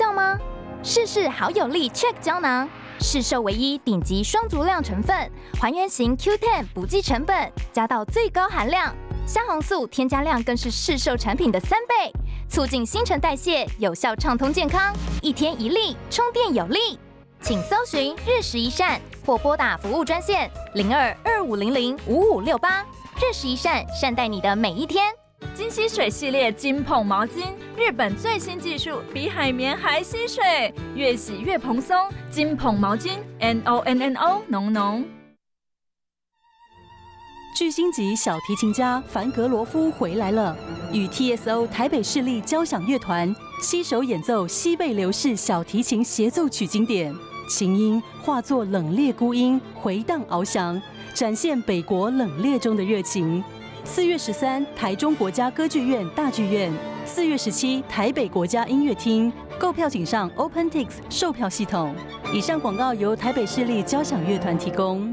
效吗？试试好有力 Check 胶囊，市售唯一顶级双足量成分，还原型 Q10 不计成本加到最高含量，虾红素添加量更是市售产品的三倍，促进新陈代谢，有效畅通健康，一天一粒，充电有力。请搜寻日食一善，或拨打服务专线零二二五零零五五六八，日食一善，善待你的每一天。金吸水系列金捧毛巾，日本最新技术，比海绵还吸水，越洗越蓬松。金捧毛巾，n o n n o，浓浓。巨星级小提琴家凡格罗夫回来了，与 T S O 台北市立交响乐团携手演奏西贝流士小提琴协奏曲经典，琴音化作冷冽孤音，回荡翱翔，展现北国冷冽中的热情。四月十三，台中国家歌剧院大剧院；四月十七，台北国家音乐厅。购票请上 OpenTix 售票系统。以上广告由台北市立交响乐团提供。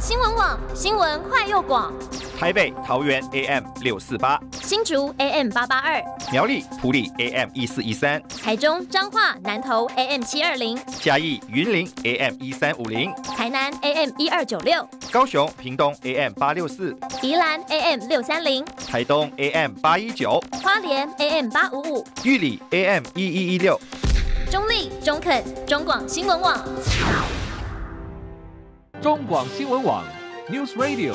新闻网新闻快又广，台北桃园 AM 六四八，新竹 AM 八八二，苗栗埔里 AM 一四一三，台中彰化南投 AM 七二零，嘉义云林 AM 一三五零，台南 AM 一二九六，高雄屏东 AM 八六四，宜兰 AM 六三零，台东 AM 八一九，花莲 AM 八五五，玉里 AM 一一一六，中立中肯中广新闻网。中广新闻网，News Radio。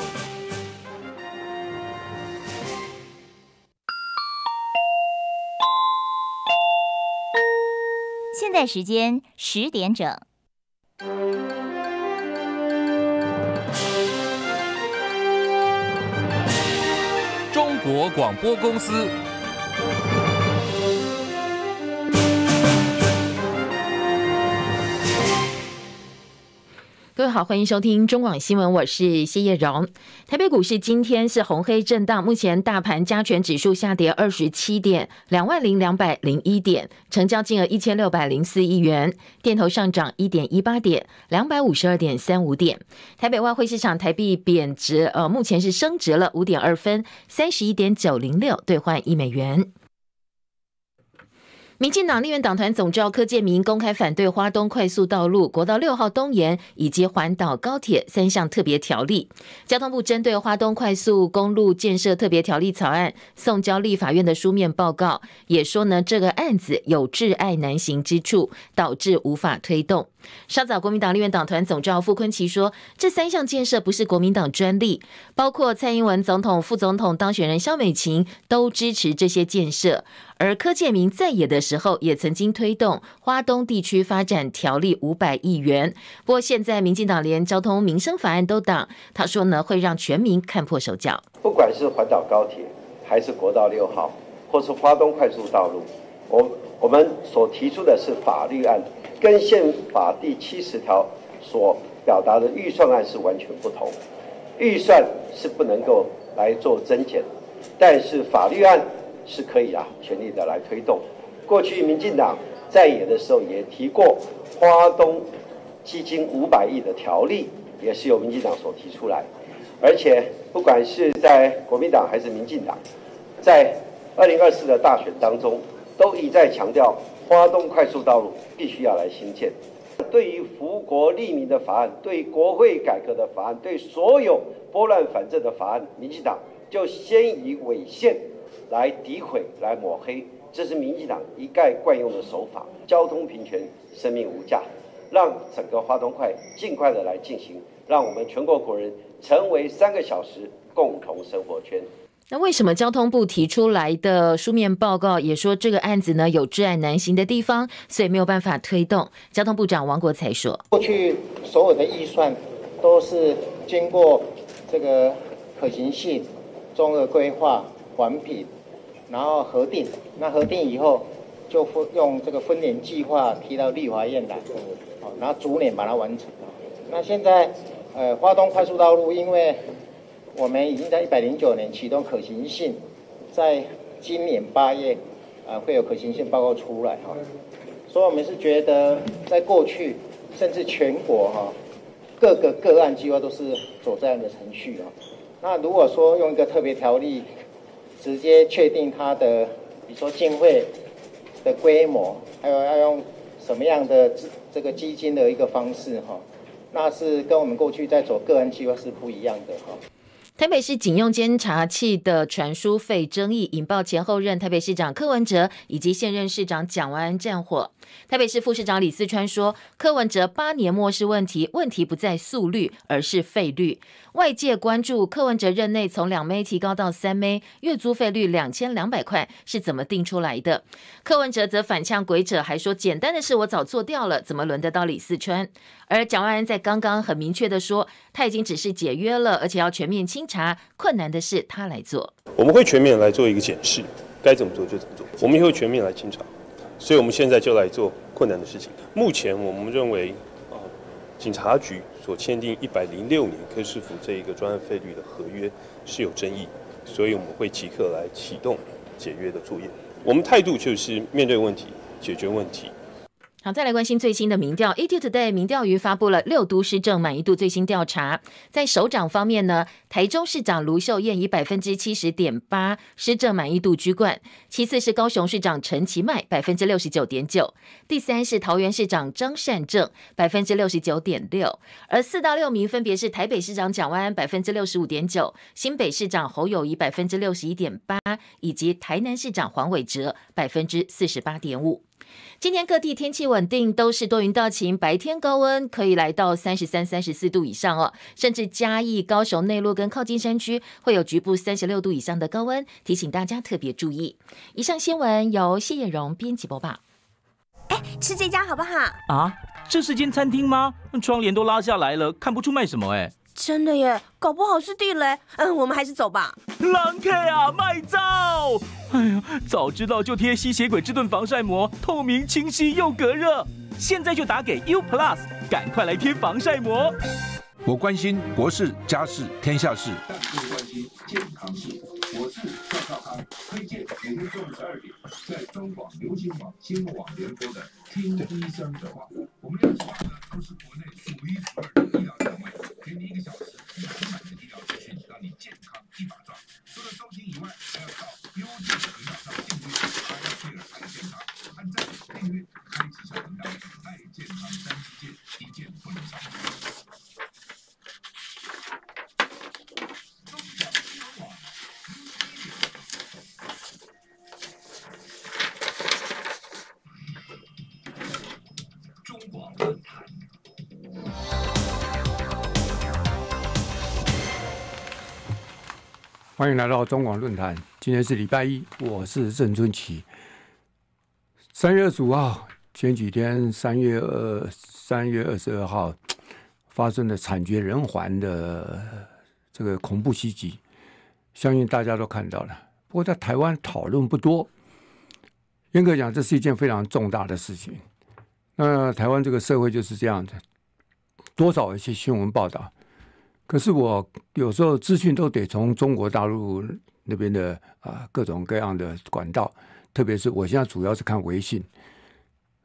现在时间十点整。中国广播公司。各位好，欢迎收听中广新闻，我是谢叶荣。台北股市今天是红黑震荡，目前大盘加权指数下跌二十七点，两万零两百零一点，成交金额一千六百零四亿元，电头上涨一点一八点，两百五十二点三五点。台北外汇市场台币贬值，呃，目前是升值了五点二分，三十一点九零六兑换一美元。民进党立院党团总召柯建明公开反对花东快速道路、国道六号东延以及环岛高铁三项特别条例。交通部针对花东快速公路建设特别条例草案送交立法院的书面报告，也说呢，这个案子有挚爱难行之处，导致无法推动。稍早，国民党立院党团总召傅昆琪说，这三项建设不是国民党专利，包括蔡英文总统、副总统当选人肖美琴都支持这些建设。而柯建明在野的时候，也曾经推动花东地区发展条例五百亿元。不过现在，民进党连交通民生法案都挡，他说呢，会让全民看破手脚。不管是环岛高铁，还是国道六号，或是花东快速道路，我我们所提出的是法律案。跟宪法第七十条所表达的预算案是完全不同，预算是不能够来做增减，但是法律案是可以啊，全力的来推动。过去民进党在野的时候也提过花东基金五百亿的条例，也是由民进党所提出来，而且不管是在国民党还是民进党，在二零二四的大选当中都一再强调。花东快速道路必须要来新建。对于福国利民的法案，对国会改革的法案，对所有拨乱反正的法案，民进党就先以违宪来诋毁、来抹黑，这是民进党一概惯用的手法。交通平权，生命无价，让整个花东快尽快的来进行，让我们全国国人成为三个小时共同生活圈。那为什么交通部提出来的书面报告也说这个案子呢有挚案难行的地方，所以没有办法推动？交通部长王国才说，过去所有的预算都是经过这个可行性综合规划环比，然后核定，那核定以后就分用这个分年计划提到立法院来，然后逐年把它完成。那现在，呃，花东快速道路因为。我们已经在一百零九年启动可行性，在今年八月，啊会有可行性报告出来哈。所以，我们是觉得在过去，甚至全国哈，各个个案计划都是走这样的程序啊。那如果说用一个特别条例，直接确定它的，比如说经费的规模，还有要用什么样的这这个基金的一个方式哈，那是跟我们过去在走个人计划是不一样的哈。台北市警用监察器的传输费争议引爆前后任台北市长柯文哲以及现任市长蒋万安战火。台北市副市长李四川说，柯文哲八年漠视问题，问题不在速率，而是费率。外界关注柯文哲任内从两枚提高到三枚，月租费率两千两百块是怎么定出来的？柯文哲则反呛鬼者，还说简单的事我早做掉了，怎么轮得到李四川？而蒋万安在刚刚很明确的说，他已经只是解约了，而且要全面清查，困难的事他来做。我们会全面来做一个检视，该怎么做就怎么做。我们也会全面来清查，所以我们现在就来做困难的事情。目前我们认为，啊，警察局。所签订一百零六年科师傅这一个专案费率的合约是有争议，所以我们会即刻来启动解约的作业。我们态度就是面对问题，解决问题。好，再来关心最新的民调。ETtoday 民调于发布了六都市政满意度最新调查，在首长方面呢，台中市长卢秀燕以百分之七十点八市政满意度居冠，其次是高雄市长陈其迈百分之六十九点九，第三是桃园市长张善政百分之六十九点六，而四到六名分别是台北市长蒋万安百分之六十五点九，新北市长侯友谊百分之六十一点八，以及台南市长黄伟哲百分之四十八点五。今天各地天气稳定，都是多云到晴，白天高温可以来到三十三、三十四度以上哦，甚至嘉义、高雄内陆跟靠近山区会有局部三十六度以上的高温，提醒大家特别注意。以上新闻由谢艳荣编辑播报。哎，吃这家好不好？啊，这是间餐厅吗？窗帘都拉下来了，看不出卖什么哎。真的耶，搞不好是地雷。嗯，我们还是走吧。狼 K 啊，卖照！哎呀，早知道就贴吸血鬼之盾防晒膜，透明、清晰又隔热。现在就打给 U Plus，赶快来贴防晒膜。我关心国事、家事、天下事，但不关心健康事。我是赵少康，推荐每天中午十二点在中广、流行网、新闻网联播的《听医生的话》。我们讲的呢，都是国内数一数二的医疗。一个小时。欢迎来到中广论坛。今天是礼拜一，我是郑尊奇。三月五号前几天，三月二三月二十二号发生的惨绝人寰的这个恐怖袭击，相信大家都看到了。不过在台湾讨论不多。严格讲，这是一件非常重大的事情。那台湾这个社会就是这样的，多少一些新闻报道。可是我有时候资讯都得从中国大陆那边的啊各种各样的管道，特别是我现在主要是看微信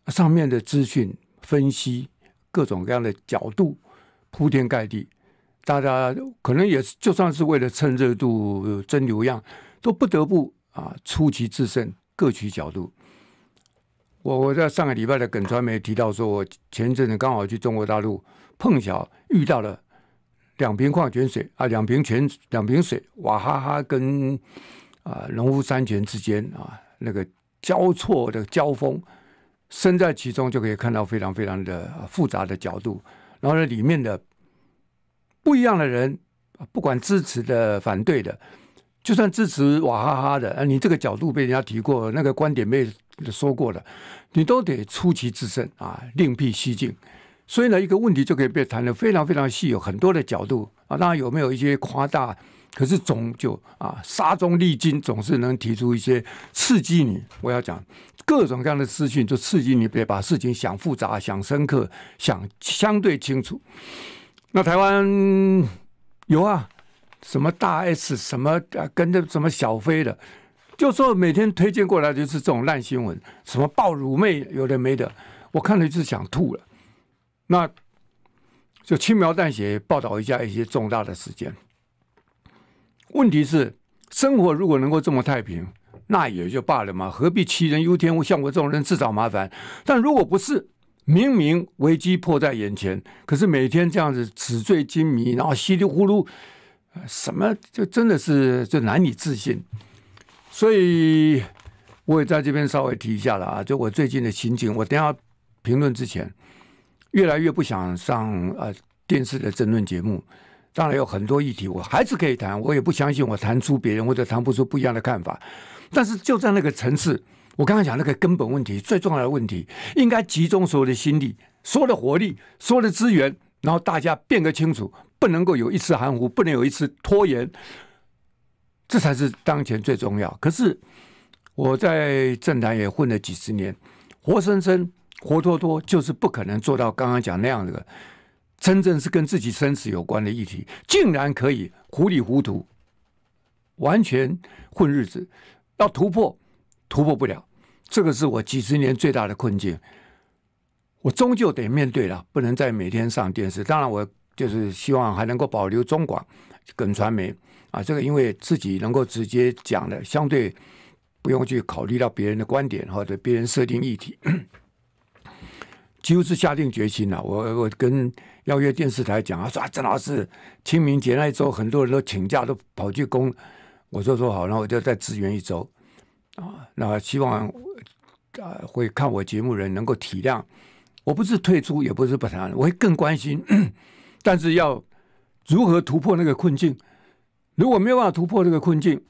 上面的资讯分析各种各样的角度铺天盖地，大家可能也就算是为了蹭热度争流量，都不得不啊出奇制胜各取角度。我我在上个礼拜的耿传媒提到说，我前阵子刚好去中国大陆碰巧遇到了。两瓶矿泉水啊，两瓶泉，两瓶水，娃哈哈跟啊农夫山泉之间啊那个交错的交锋，身在其中就可以看到非常非常的复杂的角度，然后呢里面的不一样的人，不管支持的、反对的，就算支持娃哈哈的，啊，你这个角度被人家提过，那个观点被说过了，你都得出奇制胜啊，另辟蹊径。所以呢，一个问题就可以被谈的非常非常细，有很多的角度啊。当然有没有一些夸大？可是总就啊，沙中立金总是能提出一些刺激你。我要讲各种各样的资讯，就刺激你别把事情想复杂、想深刻、想相对清楚。那台湾有啊，什么大 S 什么啊、跟着什么小飞的，就说每天推荐过来就是这种烂新闻，什么暴乳妹有的没的，我看了就想吐了。那就轻描淡写报道一下一些重大的事件。问题是，生活如果能够这么太平，那也就罢了嘛，何必杞人忧天？像我这种人自找麻烦。但如果不是，明明危机迫在眼前，可是每天这样子纸醉金迷，然后稀里糊涂，什么就真的是就难以置信。所以我也在这边稍微提一下了啊，就我最近的情景，我等下评论之前。越来越不想上呃电视的争论节目，当然有很多议题我还是可以谈，我也不相信我谈出别人或者谈不出不一样的看法。但是就在那个层次，我刚刚讲那个根本问题最重要的问题，应该集中所有的心力、所有的活力、所有的资源，然后大家变个清楚，不能够有一次含糊，不能有一次拖延，这才是当前最重要。可是我在政坛也混了几十年，活生生。活脱脱就是不可能做到刚刚讲那样的，真正是跟自己生死有关的议题，竟然可以糊里糊涂，完全混日子，要突破突破不了，这个是我几十年最大的困境，我终究得面对了，不能再每天上电视。当然，我就是希望还能够保留中广、耿传媒啊，这个因为自己能够直接讲的，相对不用去考虑到别人的观点或者别人设定议题。几乎是下定决心了。我我跟邀约电视台讲，他说：“郑老师，清明节那一周很多人都请假，都跑去工。”我说：“说好，那我就再支援一周。”啊，那希望啊，会看我节目人能够体谅。我不是退出，也不是不谈，我会更关心。但是要如何突破那个困境？如果没有办法突破这个困境，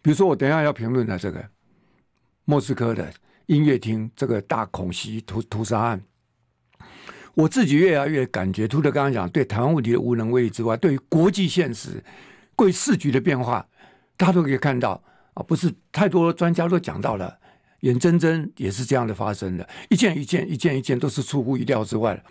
比如说我等一下要评论的这个莫斯科的。音乐厅这个大恐袭屠屠杀案，我自己越来越感觉，除了刚刚讲对台湾问题的无能为力之外，对于国际现实、贵市局的变化，大家都可以看到啊，不是太多专家都讲到了，眼睁睁也是这样的发生的，一件一件一件一件都是出乎意料之外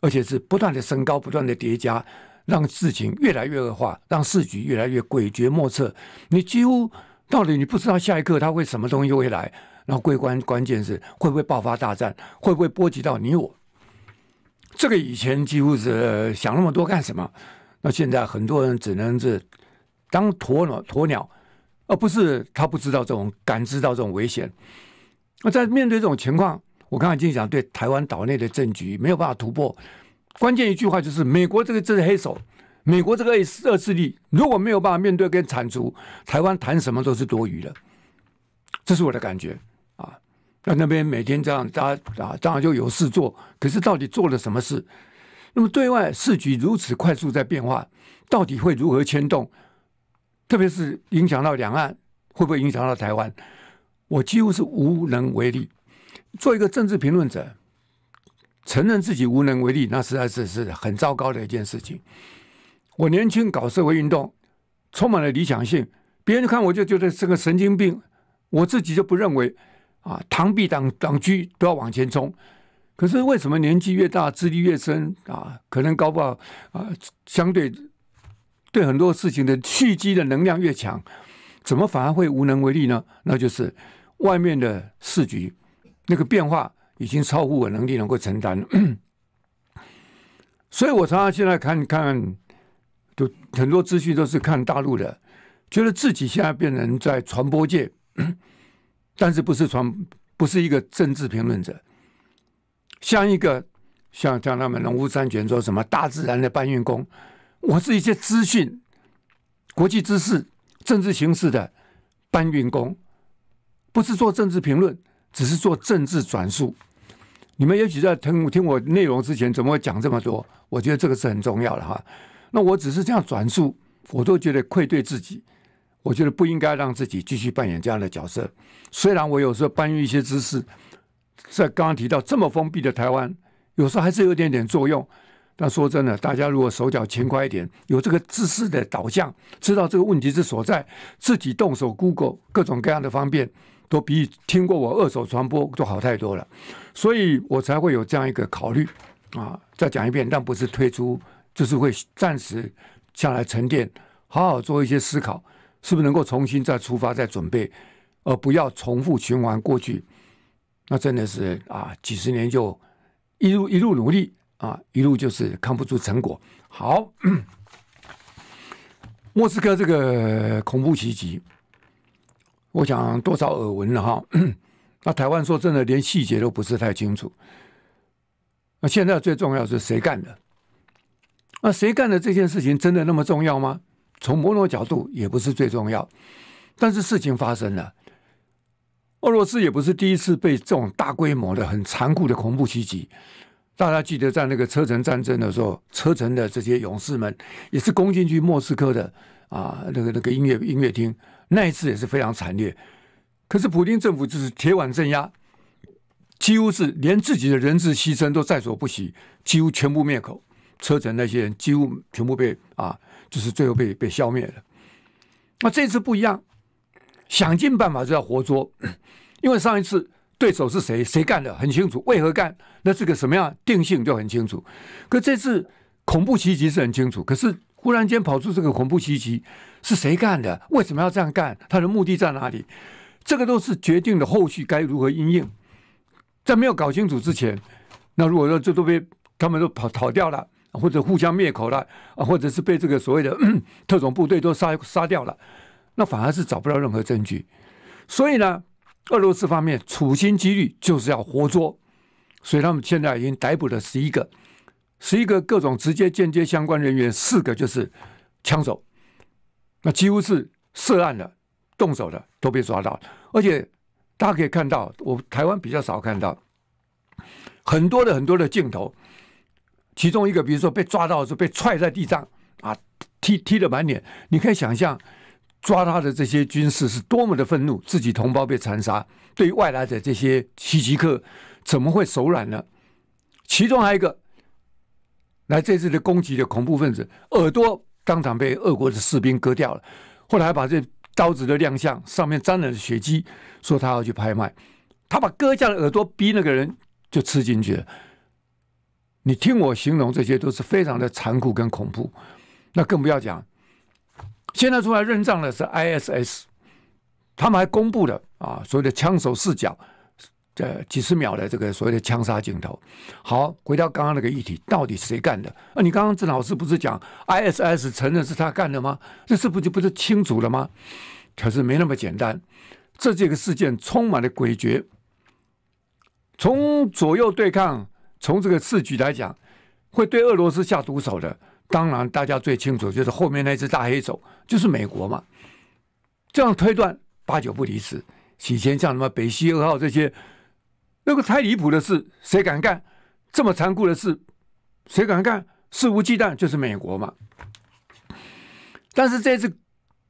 而且是不断的升高、不断的叠加，让事情越来越恶化，让市局越来越诡谲莫测。你几乎到底你不知道下一刻他会什么东西会来。然后，关关关键是会不会爆发大战，会不会波及到你我？这个以前几乎是想那么多干什么？那现在很多人只能是当鸵鸟，鸵鸟，而不是他不知道这种感知到这种危险。那在面对这种情况，我刚才已经讲，对台湾岛内的政局没有办法突破。关键一句话就是，美国这个这是黑手，美国这个恶势力如果没有办法面对跟铲除，台湾谈什么都是多余的。这是我的感觉。在那边每天这样，大家啊，当然就有事做。可是到底做了什么事？那么对外市局如此快速在变化，到底会如何牵动？特别是影响到两岸，会不会影响到台湾？我几乎是无能为力。做一个政治评论者，承认自己无能为力，那实在是是很糟糕的一件事情。我年轻搞社会运动，充满了理想性，别人看我就觉得是个神经病，我自己就不认为。啊，螳臂挡挡车都要往前冲。可是为什么年纪越大，资历越深啊，可能搞不好啊，相对对很多事情的蓄积的能量越强，怎么反而会无能为力呢？那就是外面的市局那个变化已经超乎我能力能够承担。所以我常常现在看看，就很多资讯都是看大陆的，觉得自己现在变成在传播界。但是不是传，不是一个政治评论者，像一个像像他们农夫山泉说什么大自然的搬运工，我是一些资讯、国际知识、政治形势的搬运工，不是做政治评论，只是做政治转述。你们也许在听听我内容之前，怎么会讲这么多？我觉得这个是很重要的哈。那我只是这样转述，我都觉得愧对自己。我觉得不应该让自己继续扮演这样的角色。虽然我有时候搬运一些知识，在刚刚提到这么封闭的台湾，有时候还是有点点作用。但说真的，大家如果手脚勤快一点，有这个知识的导向，知道这个问题之所在，自己动手 Google 各种各样的方便，都比听过我二手传播都好太多了。所以我才会有这样一个考虑。啊，再讲一遍，但不是推出，就是会暂时下来沉淀，好好做一些思考。是不是能够重新再出发、再准备，而不要重复循环过去？那真的是啊，几十年就一路一路努力啊，一路就是看不出成果。好，莫斯科这个恐怖袭击，我想多少耳闻了哈。那台湾说真的，连细节都不是太清楚。那现在最重要是谁干的？那谁干的这件事情真的那么重要吗？从某种角度也不是最重要，但是事情发生了。俄罗斯也不是第一次被这种大规模的、很残酷的恐怖袭击。大家记得在那个车臣战争的时候，车臣的这些勇士们也是攻进去莫斯科的啊，那个那个音乐音乐厅，那一次也是非常惨烈。可是普京政府就是铁腕镇压，几乎是连自己的人质牺牲都在所不惜，几乎全部灭口。车臣那些人几乎全部被啊。就是最后被被消灭了。那这次不一样，想尽办法就要活捉，因为上一次对手是谁、谁干的很清楚，为何干，那是个什么样定性就很清楚。可这次恐怖袭击是很清楚，可是忽然间跑出这个恐怖袭击是谁干的，为什么要这样干，他的目的在哪里，这个都是决定了后续该如何应应。在没有搞清楚之前，那如果说这都被他们都跑逃掉了。或者互相灭口了，啊，或者是被这个所谓的特种部队都杀杀掉了，那反而是找不到任何证据。所以呢，俄罗斯方面处心积虑就是要活捉，所以他们现在已经逮捕了十一个，十一个各种直接间接相关人员，四个就是枪手，那几乎是涉案的动手的都被抓到，而且大家可以看到，我台湾比较少看到很多的很多的镜头。其中一个，比如说被抓到的时候被踹在地上，啊，踢踢的满脸，你可以想象抓他的这些军士是多么的愤怒，自己同胞被残杀，对于外来的这些袭击客怎么会手软呢？其中还有一个，来这次的攻击的恐怖分子耳朵当场被俄国的士兵割掉了，后来还把这刀子的亮相上面沾了血迹，说他要去拍卖，他把割下的耳朵逼那个人就吃进去了。你听我形容，这些都是非常的残酷跟恐怖，那更不要讲。现在出来认账的是 ISS，他们还公布了啊，所谓的枪手视角，这几十秒的这个所谓的枪杀镜头。好，回到刚刚那个议题，到底谁干的？啊，你刚刚郑老师不是讲 ISS 承认是他干的吗？这是不就不是清楚了吗？可是没那么简单，这这个事件充满了诡谲，从左右对抗。从这个次局来讲，会对俄罗斯下毒手的，当然大家最清楚，就是后面那只大黑手，就是美国嘛。这样推断八九不离十。以前像什么北溪二号这些，那个太离谱的事，谁敢干？这么残酷的事，谁敢干？肆无忌惮就是美国嘛。但是这次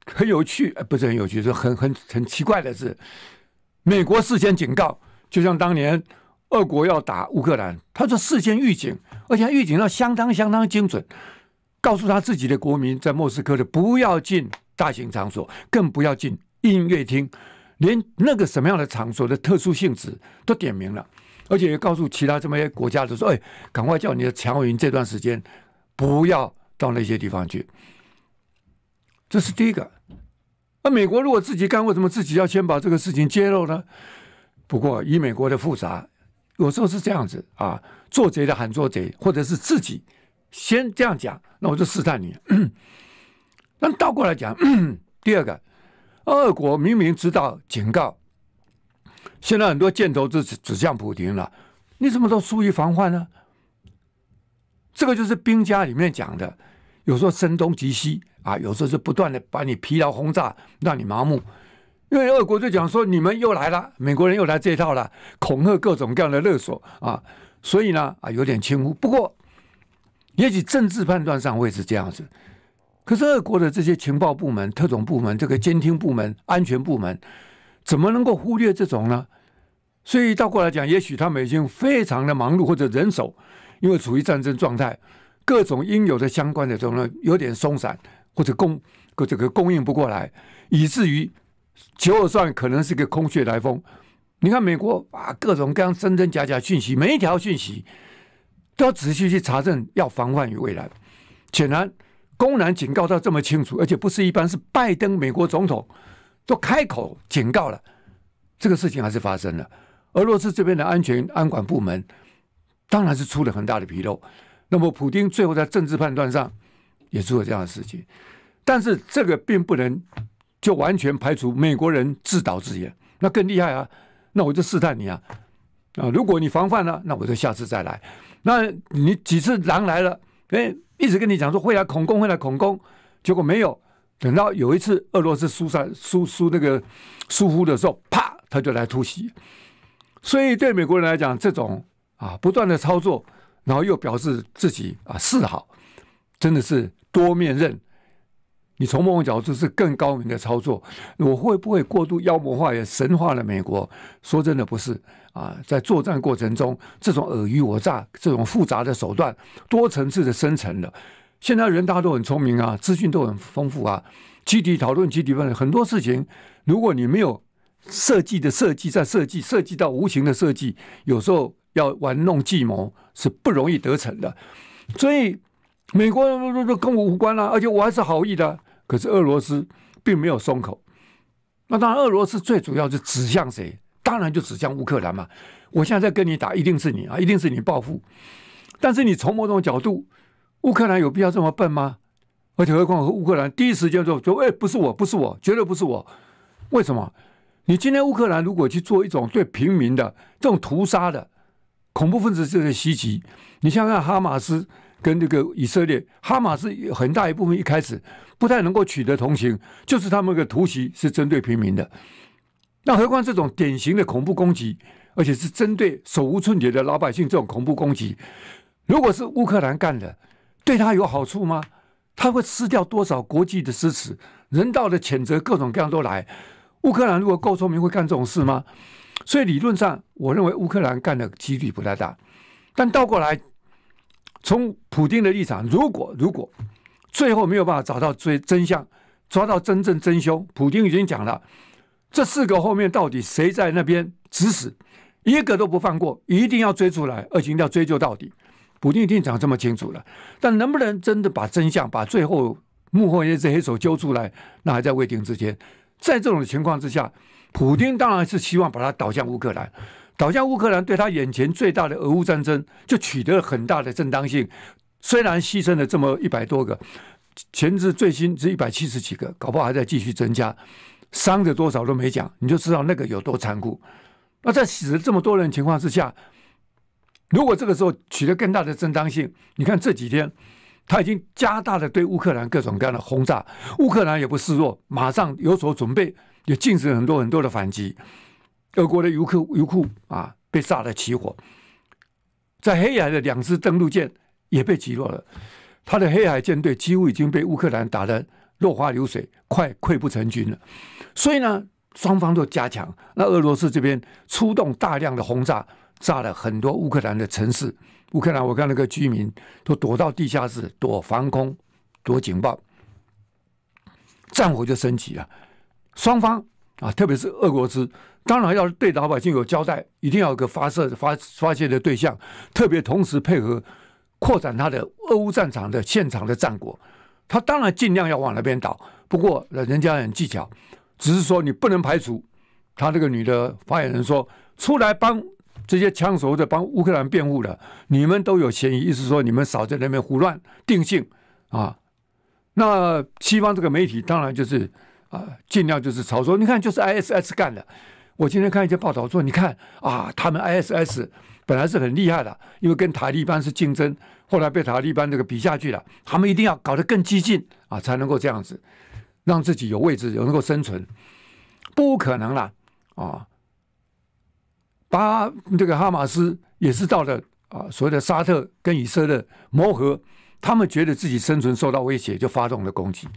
很有趣，不是很有趣，是很很很奇怪的是，美国事先警告，就像当年。俄国要打乌克兰，他说事先预警，而且预警要相当相当精准，告诉他自己的国民在莫斯科的不要进大型场所，更不要进音乐厅，连那个什么样的场所的特殊性质都点明了，而且也告诉其他这么些国家的说，哎，赶快叫你的强援这段时间不要到那些地方去。这是第一个。那美国如果自己干，为什么自己要先把这个事情揭露呢？不过以美国的复杂。有时候是这样子啊，做贼的喊做贼，或者是自己先这样讲，那我就试探你。那倒过来讲，第二个，二国明明知道警告，现在很多箭头就指指向普京了，你怎么都疏于防范呢？这个就是兵家里面讲的，有时候声东击西啊，有时候就不断的把你疲劳轰炸，让你麻木。因为俄国就讲说，你们又来了，美国人又来这一套了，恐吓各种各样的勒索啊，所以呢啊，有点轻忽。不过，也许政治判断上会是这样子，可是俄国的这些情报部门、特种部门、这个监听部门、安全部门，怎么能够忽略这种呢？所以倒过来讲，也许他们已经非常的忙碌，或者人手因为处于战争状态，各种应有的相关的这种有点松散，或者供这个供应不过来，以至于。就算可能是个空穴来风，你看美国啊，各种各样真真假假讯息，每一条讯息都要仔细去查证，要防范于未来。显然，公然警告到这么清楚，而且不是一般，是拜登美国总统都开口警告了，这个事情还是发生了。俄罗斯这边的安全安管部门当然是出了很大的纰漏，那么普京最后在政治判断上也做了这样的事情，但是这个并不能。就完全排除美国人自导自演，那更厉害啊！那我就试探你啊啊！如果你防范了，那我就下次再来。那你几次狼来了，哎，一直跟你讲说会来恐攻会来恐攻，结果没有。等到有一次俄罗斯疏散疏疏那个疏忽的时候，啪，他就来突袭。所以对美国人来讲，这种啊不断的操作，然后又表示自己啊示好，真的是多面刃。你从某种角度是更高明的操作，我会不会过度妖魔化也神化了美国？说真的不是啊，在作战过程中，这种尔虞我诈，这种复杂的手段，多层次的生成的，现在人大家都很聪明啊，资讯都很丰富啊，集体讨论集体问很多事情，如果你没有设计的设计，在设计设计到无形的设计，有时候要玩弄计谋是不容易得逞的，所以美国都都都跟我无关了，而且我还是好意的。可是俄罗斯并没有松口，那当然，俄罗斯最主要是指向谁？当然就指向乌克兰嘛。我现在跟你打，一定是你啊，一定是你报复。但是你从某种角度，乌克兰有必要这么笨吗？而且何况和乌克兰第一时间就说：“哎，不是我，不是我，绝对不是我。”为什么？你今天乌克兰如果去做一种对平民的这种屠杀的恐怖分子，这是袭击，你想想哈马斯。跟那个以色列哈马斯很大一部分一开始不太能够取得同情，就是他们的突袭是针对平民的。那何况这种典型的恐怖攻击，而且是针对手无寸铁的老百姓这种恐怖攻击，如果是乌克兰干的，对他有好处吗？他会失掉多少国际的支持？人道的谴责各种各样都来。乌克兰如果够聪明，会干这种事吗？所以理论上，我认为乌克兰干的几率不太大。但倒过来。从普京的立场，如果如果最后没有办法找到真真相，抓到真正真凶，普京已经讲了，这四个后面到底谁在那边指使，一个都不放过，一定要追出来，而且要追究到底。普京已定讲这么清楚了，但能不能真的把真相、把最后幕后一些黑手揪出来，那还在未定之间。在这种情况之下，普京当然是希望把它导向乌克兰。倒向乌克兰对他眼前最大的俄乌战争就取得了很大的正当性，虽然牺牲了这么一百多个，前至最新只一百七十几个，搞不好还在继续增加，伤者多少都没讲，你就知道那个有多残酷。那在死了这么多人情况之下，如果这个时候取得更大的正当性，你看这几天他已经加大了对乌克兰各种各样的轰炸，乌克兰也不示弱，马上有所准备，也进行很多很多的反击。俄国的油库油库啊被炸的起火，在黑海的两支登陆舰也被击落了，他的黑海舰队几乎已经被乌克兰打的落花流水，快溃不成军了。所以呢，双方都加强，那俄罗斯这边出动大量的轰炸，炸了很多乌克兰的城市。乌克兰，我看那个居民都躲到地下室，躲防空，躲警报，战火就升级了。双方啊，特别是俄国之。当然要对老百姓有交代，一定要有个发射、发发泄的对象，特别同时配合扩展他的俄乌战场的现场的战果。他当然尽量要往那边倒，不过人家很技巧，只是说你不能排除。他这个女的发言人说：“出来帮这些枪手在帮乌克兰辩护的，你们都有嫌疑，意思说你们少在那边胡乱定性啊。”那西方这个媒体当然就是啊，尽量就是炒作。你看，就是 I S S 干的。我今天看一些报道说，你看啊，他们 I S S 本来是很厉害的，因为跟塔利班是竞争，后来被塔利班这个比下去了，他们一定要搞得更激进啊，才能够这样子让自己有位置，有能够生存。不可能啦，啊，巴这个哈马斯也是到了啊，所谓的沙特跟以色列磨合，他们觉得自己生存受到威胁，就发动了攻击。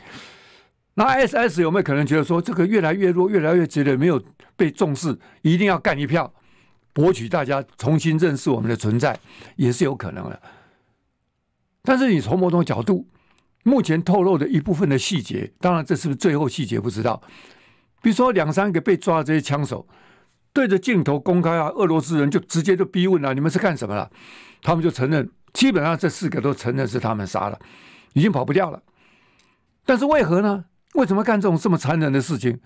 那 S S 有没有可能觉得说这个越来越弱，越来越觉得没有被重视，一定要干一票，博取大家重新认识我们的存在，也是有可能的。但是你从某种角度，目前透露的一部分的细节，当然这是不是最后细节不知道。比如说两三个被抓的这些枪手，对着镜头公开啊，俄罗斯人就直接就逼问了：“你们是干什么了？”他们就承认，基本上这四个都承认是他们杀了，已经跑不掉了。但是为何呢？为什么干这种这么残忍的事情？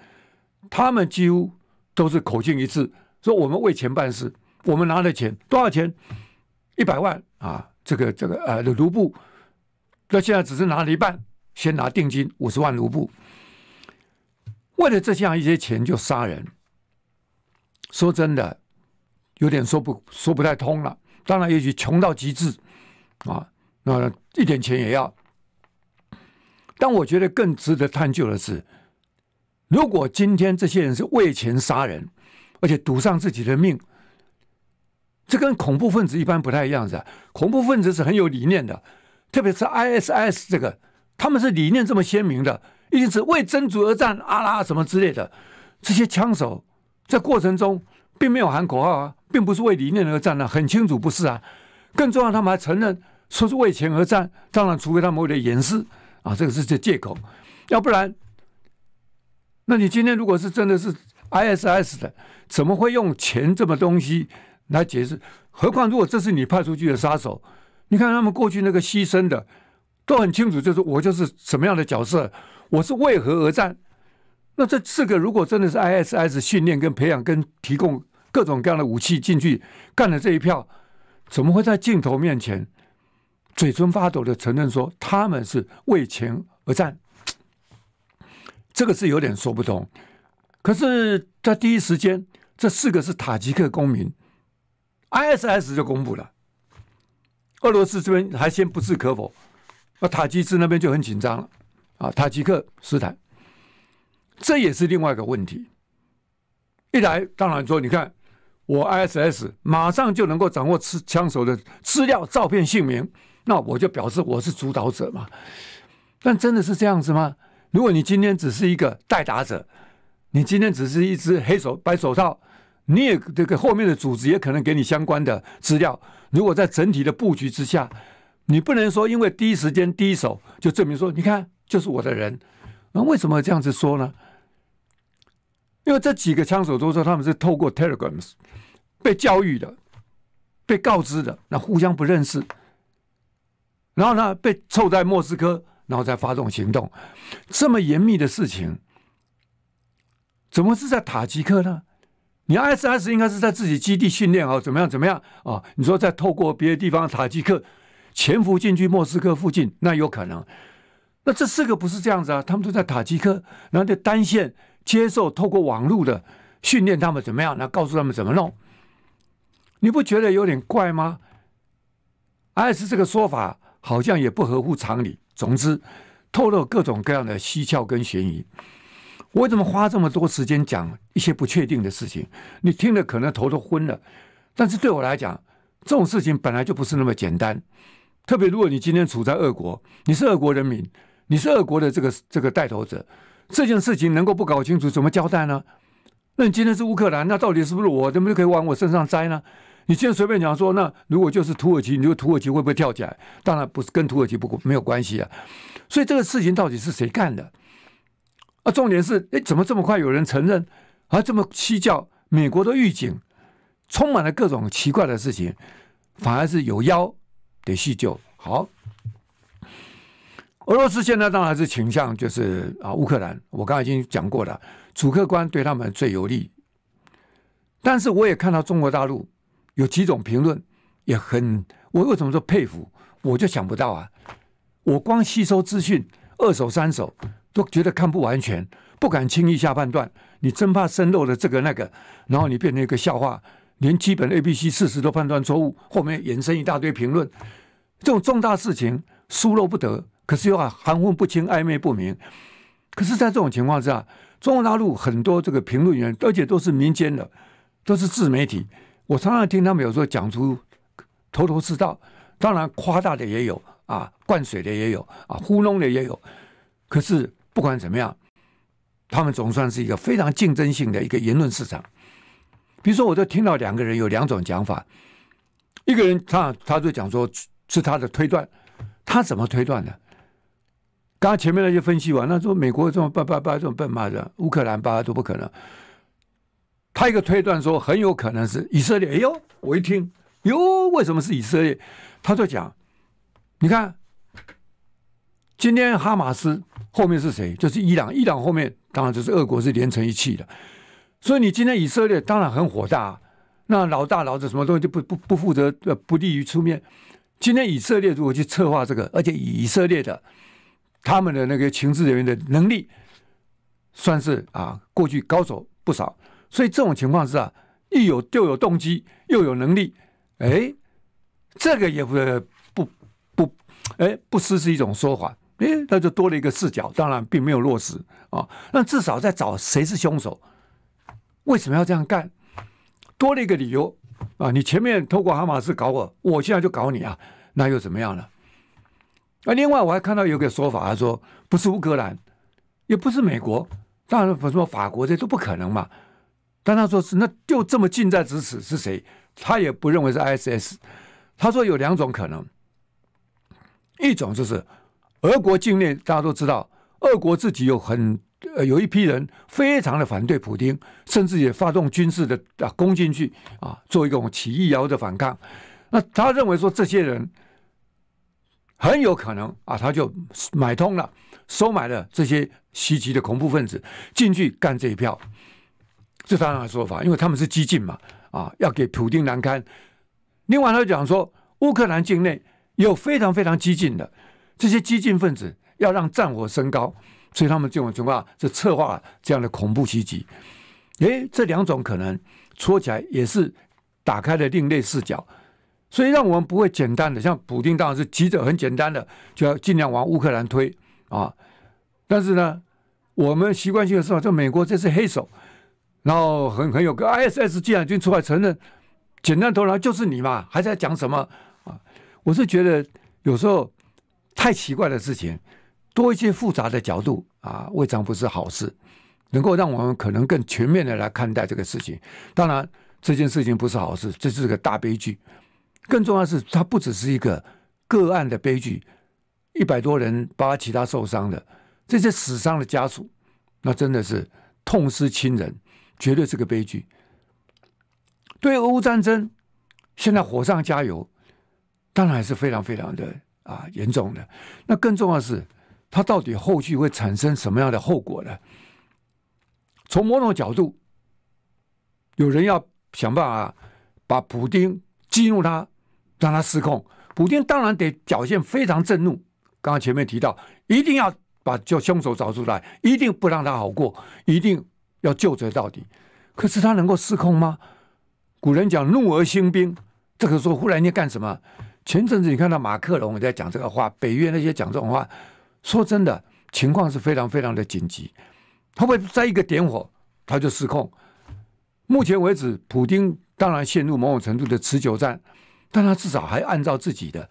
他们几乎都是口径一致，说我们为钱办事，我们拿了钱多少钱？一百万啊，这个这个呃卢布，那现在只是拿了一半，先拿定金五十万卢布，为了这样一些钱就杀人，说真的，有点说不说不太通了。当然，也许穷到极致啊，那一点钱也要。但我觉得更值得探究的是，如果今天这些人是为钱杀人，而且赌上自己的命，这跟恐怖分子一般不太一样的。恐怖分子是很有理念的，特别是 ISIS 这个，他们是理念这么鲜明的，一定是为真主而战，阿拉什么之类的。这些枪手在过程中并没有喊口号啊，并不是为理念而战呢，很清楚不是啊。更重要，他们还承认说是为钱而战，当然，除非他们为了掩饰。啊，这个是借借口，要不然，那你今天如果是真的是 ISS 的，怎么会用钱这么东西来解释？何况如果这是你派出去的杀手，你看他们过去那个牺牲的都很清楚，就是我就是什么样的角色，我是为何而战。那这四个如果真的是 ISS 训练跟培养跟提供各种各样的武器进去干了这一票，怎么会在镜头面前？嘴唇发抖的承认说：“他们是为钱而战。”这个是有点说不通。可是，在第一时间，这四个是塔吉克公民，ISS 就公布了。俄罗斯这边还先不置可否，那塔吉斯那边就很紧张了。啊，塔吉克斯坦，这也是另外一个问题。一来，当然说，你看我 ISS 马上就能够掌握持枪手的资料、照片、姓名。那我就表示我是主导者嘛，但真的是这样子吗？如果你今天只是一个代打者，你今天只是一只黑手白手套，你也这个后面的组织也可能给你相关的资料。如果在整体的布局之下，你不能说因为第一时间第一手就证明说，你看就是我的人。那为什么这样子说呢？因为这几个枪手都说他们是透过 Telegram s 被教育的、被告知的，那互相不认识。然后呢，被凑在莫斯科，然后再发动行动，这么严密的事情，怎么是在塔吉克呢？你 S S 应该是在自己基地训练啊，怎么样怎么样啊？你说在透过别的地方塔吉克潜伏进去莫斯科附近，那有可能。那这四个不是这样子啊，他们都在塔吉克，然后在单线接受透过网路的训练，他们怎么样？来告诉他们怎么弄？你不觉得有点怪吗？S S 这个说法。好像也不合乎常理。总之，透露各种各样的蹊跷跟嫌疑。我怎么花这么多时间讲一些不确定的事情？你听了可能头都昏了。但是对我来讲，这种事情本来就不是那么简单。特别如果你今天处在俄国，你是俄国人民，你是俄国的这个这个带头者，这件事情能够不搞清楚怎么交代呢？那你今天是乌克兰，那到底是不是我？怎么就可以往我身上栽呢？你现在随便讲说，那如果就是土耳其，你说土耳其会不会跳起来？当然不是，跟土耳其不没有关系啊。所以这个事情到底是谁干的？啊，重点是，哎，怎么这么快有人承认？啊，这么蹊跷，美国的预警充满了各种奇怪的事情，反而是有妖得叙旧。好，俄罗斯现在当然是倾向就是啊，乌克兰。我刚才已经讲过了，主客观对他们最有利。但是我也看到中国大陆。有几种评论也很我为什么说佩服？我就想不到啊！我光吸收资讯，二手三手都觉得看不完全，不敢轻易下判断。你真怕渗漏了这个那个，然后你变成一个笑话，连基本 A B C 事实都判断错误，后面延伸一大堆评论。这种重大事情疏漏不得，可是又啊含混不清、暧昧不明。可是，在这种情况下，中国大陆很多这个评论员，而且都是民间的，都是自媒体。我常常听他们有时候讲出头头是道，当然夸大的也有啊，灌水的也有啊，糊弄的也有。可是不管怎么样，他们总算是一个非常竞争性的一个言论市场。比如说，我就听到两个人有两种讲法，一个人他他就讲说，是他的推断，他怎么推断的？刚刚前面那些分析完，他说美国这种笨吧吧，这种笨骂的，乌克兰吧都不可能。他一个推断说，很有可能是以色列。哎呦，我一听，哟，为什么是以色列？他就讲，你看，今天哈马斯后面是谁？就是伊朗。伊朗后面当然就是俄国，是连成一气的。所以你今天以色列当然很火大，那老大老子什么东西就不不不负责，不利于出面。今天以色列如果去策划这个，而且以色列的他们的那个情治人员的能力，算是啊，过去高手不少。所以这种情况是啊，一有就有动机，又有能力，哎，这个也不不不，哎，不失是一种说法，哎，那就多了一个视角。当然，并没有落实啊。那至少在找谁是凶手，为什么要这样干？多了一个理由啊！你前面透过哈马斯搞我，我现在就搞你啊，那又怎么样呢？那另外我还看到有个说法，他说不是乌克兰，也不是美国，当然不说法国，这都不可能嘛。但他说是，那就这么近在咫尺，是谁？他也不认为是 ISS。他说有两种可能，一种就是俄国境内，大家都知道，俄国自己有很呃有一批人非常的反对普京，甚至也发动军事的啊攻进去啊，做一个起义摇的反抗。那他认为说这些人很有可能啊，他就买通了，收买了这些袭击的恐怖分子进去干这一票。这当然的说法，因为他们是激进嘛，啊，要给普京难堪。另外，他讲说，乌克兰境内有非常非常激进的这些激进分子，要让战火升高，所以他们这种情况是策划这样的恐怖袭击。诶，这两种可能戳起来也是打开了另类视角，所以让我们不会简单的像普京，当然是急着很简单的就要尽量往乌克兰推啊。但是呢，我们习惯性的说，就美国这是黑手。然后很很有个 I S S 季亚军出来承认，简单头脑就是你嘛？还在讲什么啊？我是觉得有时候太奇怪的事情，多一些复杂的角度啊，未尝不是好事，能够让我们可能更全面的来看待这个事情。当然，这件事情不是好事，这是个大悲剧。更重要的是，它不只是一个个案的悲剧，一百多人，包括其他受伤的这些死伤的家属，那真的是痛失亲人。绝对是个悲剧。对俄乌战争，现在火上加油，当然是非常非常的啊严重的。那更重要是，它到底后续会产生什么样的后果呢？从某种角度，有人要想办法把普京激怒他，让他失控。普京当然得表现非常震怒。刚刚前面提到，一定要把就凶手找出来，一定不让他好过，一定。要就责到底，可是他能够失控吗？古人讲怒而兴兵，这个时候忽然间干什么？前阵子你看到马克龙也在讲这个话，北约那些讲这种话，说真的，情况是非常非常的紧急。他会在一个点火，他就失控。目前为止，普京当然陷入某种程度的持久战，但他至少还按照自己的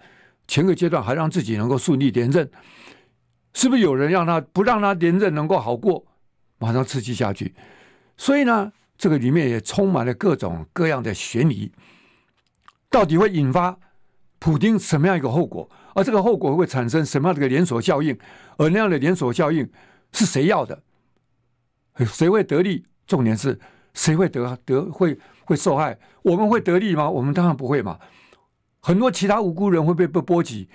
前个阶段，还让自己能够顺利连任。是不是有人让他不让他连任能够好过？马上刺激下去，所以呢，这个里面也充满了各种各样的悬疑，到底会引发普京什么样一个后果？而这个后果会产生什么样的连锁效应？而那样的连锁效应是谁要的？谁会得利？重点是谁会得得会会受害？我们会得利吗？我们当然不会嘛。很多其他无辜人会被被波及，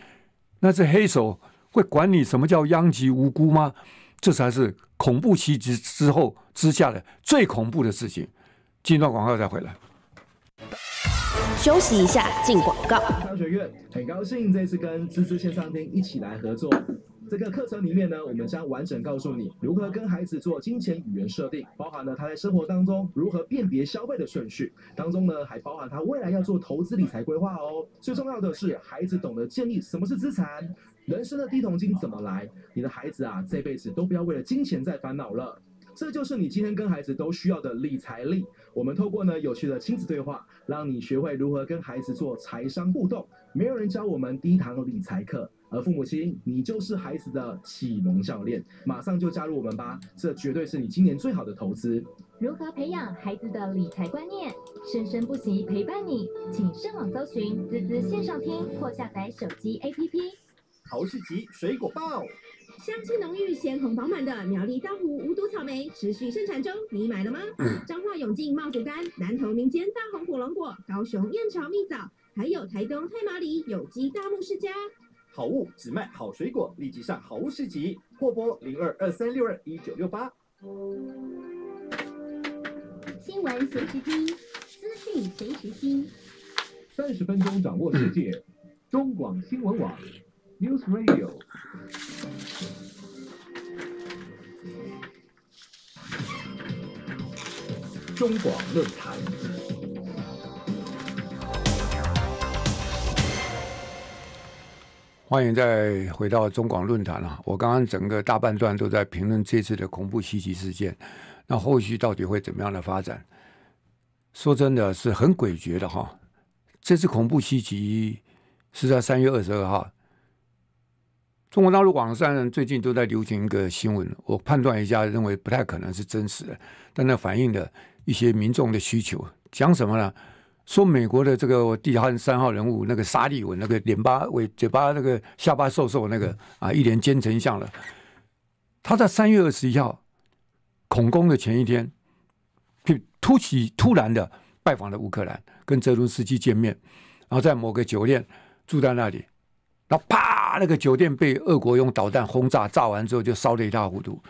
那这黑手会管你什么叫殃及无辜吗？这才是恐怖袭击之后之下的最恐怖的事情。进段广告再回来。休息一下，进广告。商学院很高兴这次跟芝芝线上店一起来合作。这个课程里面呢，我们将完整告诉你如何跟孩子做金钱语言设定，包含了他在生活当中如何辨别消费的顺序，当中呢还包含他未来要做投资理财规划哦。最重要的是，孩子懂得建立什么是资产。人生的第一桶金怎么来？你的孩子啊，这辈子都不要为了金钱再烦恼了。这就是你今天跟孩子都需要的理财力。我们透过呢有趣的亲子对话，让你学会如何跟孩子做财商互动。没有人教我们第一堂理财课，而父母亲，你就是孩子的启蒙教练。马上就加入我们吧，这绝对是你今年最好的投资。如何培养孩子的理财观念？生生不息陪伴你，请上网搜寻“滋滋线上听”或下载手机 APP。好市集水果报，香气浓郁、鲜红饱满的苗栗当湖无毒草莓持续生产中，你买了吗？彰化永靖茂竹柑、南投民间大红火龙果、高雄燕巢蜜枣，还有台东黑马里有机大木世家，好物只卖好水果，立即上好物市集，破拨零二二三六二一九六八。新闻随时听，资讯随时听，三十分钟掌握世界，中广新闻网。News Radio。中广论坛，欢迎再回到中广论坛啊！我刚刚整个大半段都在评论这次的恐怖袭击事件，那后续到底会怎么样的发展？说真的是很诡谲的哈！这次恐怖袭击是在三月二十二号。中国大陆网上最近都在流行一个新闻，我判断一下，认为不太可能是真实的，但那反映的一些民众的需求。讲什么呢？说美国的这个第下三号人物，那个沙利文，那个脸巴、尾嘴巴、那个下巴瘦瘦那个啊，一脸奸臣相了。他在三月二十一号，恐攻的前一天，突起突然的拜访了乌克兰，跟泽伦斯基见面，然后在某个酒店住在那里。然后啪，那个酒店被俄国用导弹轰炸，炸完之后就烧得一塌糊涂。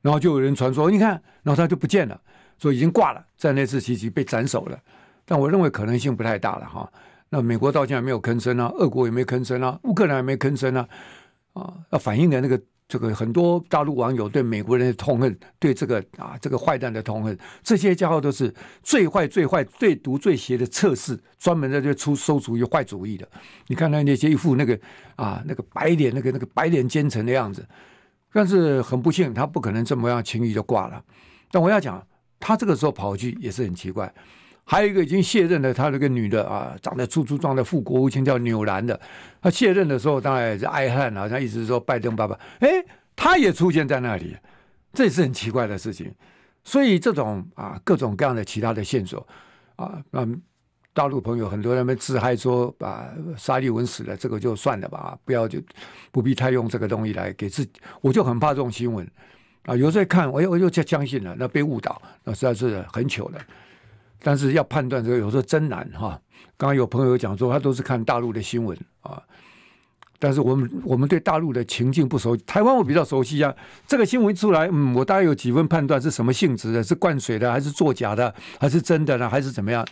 然后就有人传说，你看，然后他就不见了，说已经挂了，在那次袭击被斩首了。但我认为可能性不太大了哈。那美国到现在没有吭声啊，俄国也没吭声啊？乌克兰也没吭声呢，啊，要反映的那个。这个很多大陆网友对美国人的痛恨，对这个啊这个坏蛋的痛恨，这些家伙都是最坏、最坏、最毒、最邪的测试，专门在这出馊主意、坏主意的。你看他那些一副那个啊那个白脸、那个那个白脸奸臣的样子，但是很不幸，他不可能这么样轻易就挂了。但我要讲，他这个时候跑去也是很奇怪。还有一个已经卸任的，他那个女的啊，长得粗粗壮的，副国务卿叫纽兰的，她卸任的时候当然也是哀叹好像意思是说，拜登爸爸，哎，他也出现在那里，这也是很奇怪的事情。所以这种啊，各种各样的其他的线索，啊，嗯，大陆朋友很多人们自嗨说，把沙利文死了，这个就算了吧，不要就不必太用这个东西来给自己。我就很怕这种新闻啊，有时候看我我就就相信了，那被误导，那实在是很糗的。但是要判断这个有时候真难哈。刚刚有朋友讲说，他都是看大陆的新闻啊。但是我们我们对大陆的情境不熟悉，台湾我比较熟悉啊。这个新闻出来，嗯，我大概有几分判断是什么性质的，是灌水的，还是作假的，还是真的呢，还是怎么样？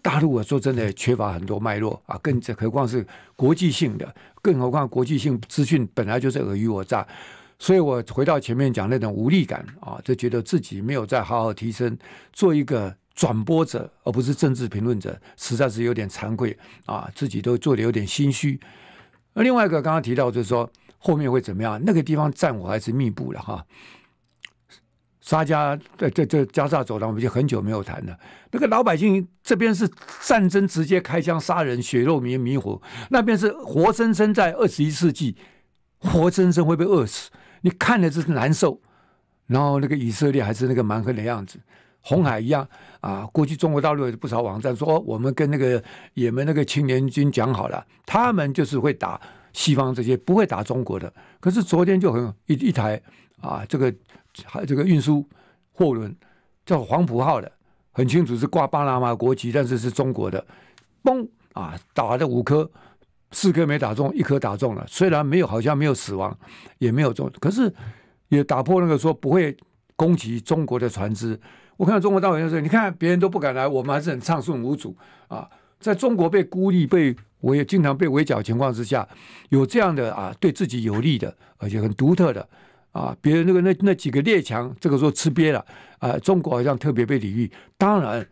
大陆啊，说真的，缺乏很多脉络啊，更何况是国际性的，更何况国际性资讯本来就是尔虞我诈，所以我回到前面讲那种无力感啊，就觉得自己没有再好好提升，做一个。转播者而不是政治评论者，实在是有点惭愧啊，自己都做的有点心虚。而另外一个刚刚提到，就是说后面会怎么样？那个地方战火还是密布了哈，沙加对对对加沙走廊，我们就很久没有谈了。那个老百姓这边是战争直接开枪杀人，血肉迷迷糊，那边是活生生在二十一世纪，活生生会被饿死，你看了真是难受。然后那个以色列还是那个蛮横的样子。红海一样啊，过去中国大陆有不少网站说，我们跟那个也门那个青年军讲好了，他们就是会打西方这些，不会打中国的。可是昨天就很一一台啊，这个还这个运输货轮叫“黄埔号”的，很清楚是挂巴拿马国旗，但是是中国的。嘣啊，打的五颗，四颗没打中，一颗打中了。虽然没有，好像没有死亡，也没有中，可是也打破那个说不会攻击中国的船只。我看到中国大陆就说：“你看别人都不敢来，我们还是很畅顺无阻啊！在中国被孤立、被围，经常被围剿情况之下，有这样的啊，对自己有利的，而且很独特的啊！别人那个那那几个列强，这个时候吃瘪了啊！中国好像特别被礼遇，当然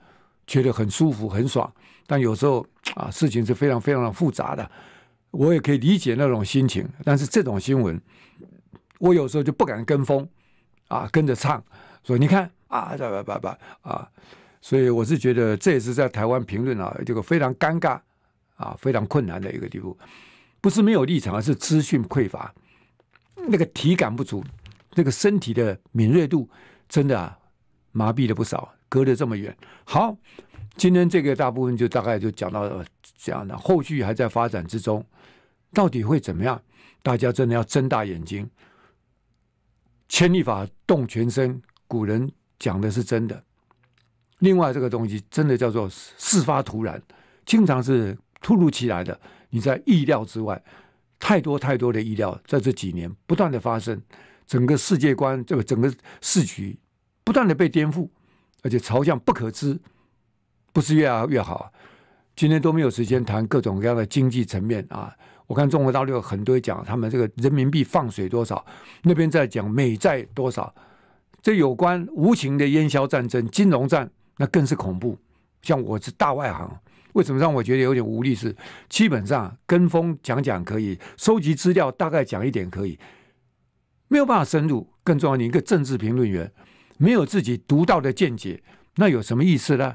觉得很舒服、很爽。但有时候啊，事情是非常非常的复杂的，我也可以理解那种心情。但是这种新闻，我有时候就不敢跟风啊，跟着唱说：‘你看’。”啊，叭叭叭叭啊！所以我是觉得，这也是在台湾评论啊，这个非常尴尬啊，非常困难的一个地步。不是没有立场，而是资讯匮乏，那个体感不足，那个身体的敏锐度真的啊麻痹了不少。隔得这么远，好，今天这个大部分就大概就讲到这样的，后续还在发展之中，到底会怎么样？大家真的要睁大眼睛，千力法动全身，古人。讲的是真的。另外，这个东西真的叫做事发突然，经常是突如其来的，你在意料之外，太多太多的意料，在这几年不断的发生，整个世界观这个整个市局不断的被颠覆，而且朝向不可知，不是越来越好。今天都没有时间谈各种各样的经济层面啊。我看中国大陆有很多讲他们这个人民币放水多少，那边在讲美债多少。这有关无情的烟硝战争、金融战，那更是恐怖。像我是大外行，为什么让我觉得有点无力？是基本上跟风讲讲可以，收集资料大概讲一点可以，没有办法深入。更重要，你一个政治评论员没有自己独到的见解，那有什么意思呢？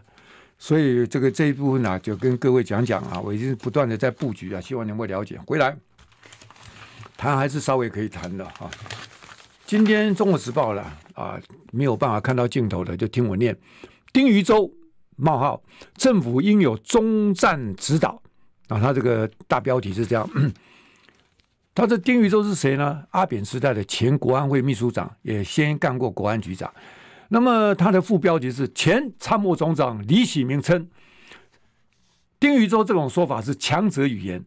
所以这个这一部分呢，就跟各位讲讲啊，我已是不断的在布局啊，希望您会了解。回来谈还是稍微可以谈的啊。今天《中国时报》了啊，没有办法看到镜头的，就听我念。丁于洲冒号，政府应有中站指导。啊，他这个大标题是这样。他这丁于洲是谁呢？阿扁时代的前国安会秘书长，也先干过国安局长。那么他的副标题是前参谋总长李喜明称，丁于洲这种说法是强者语言，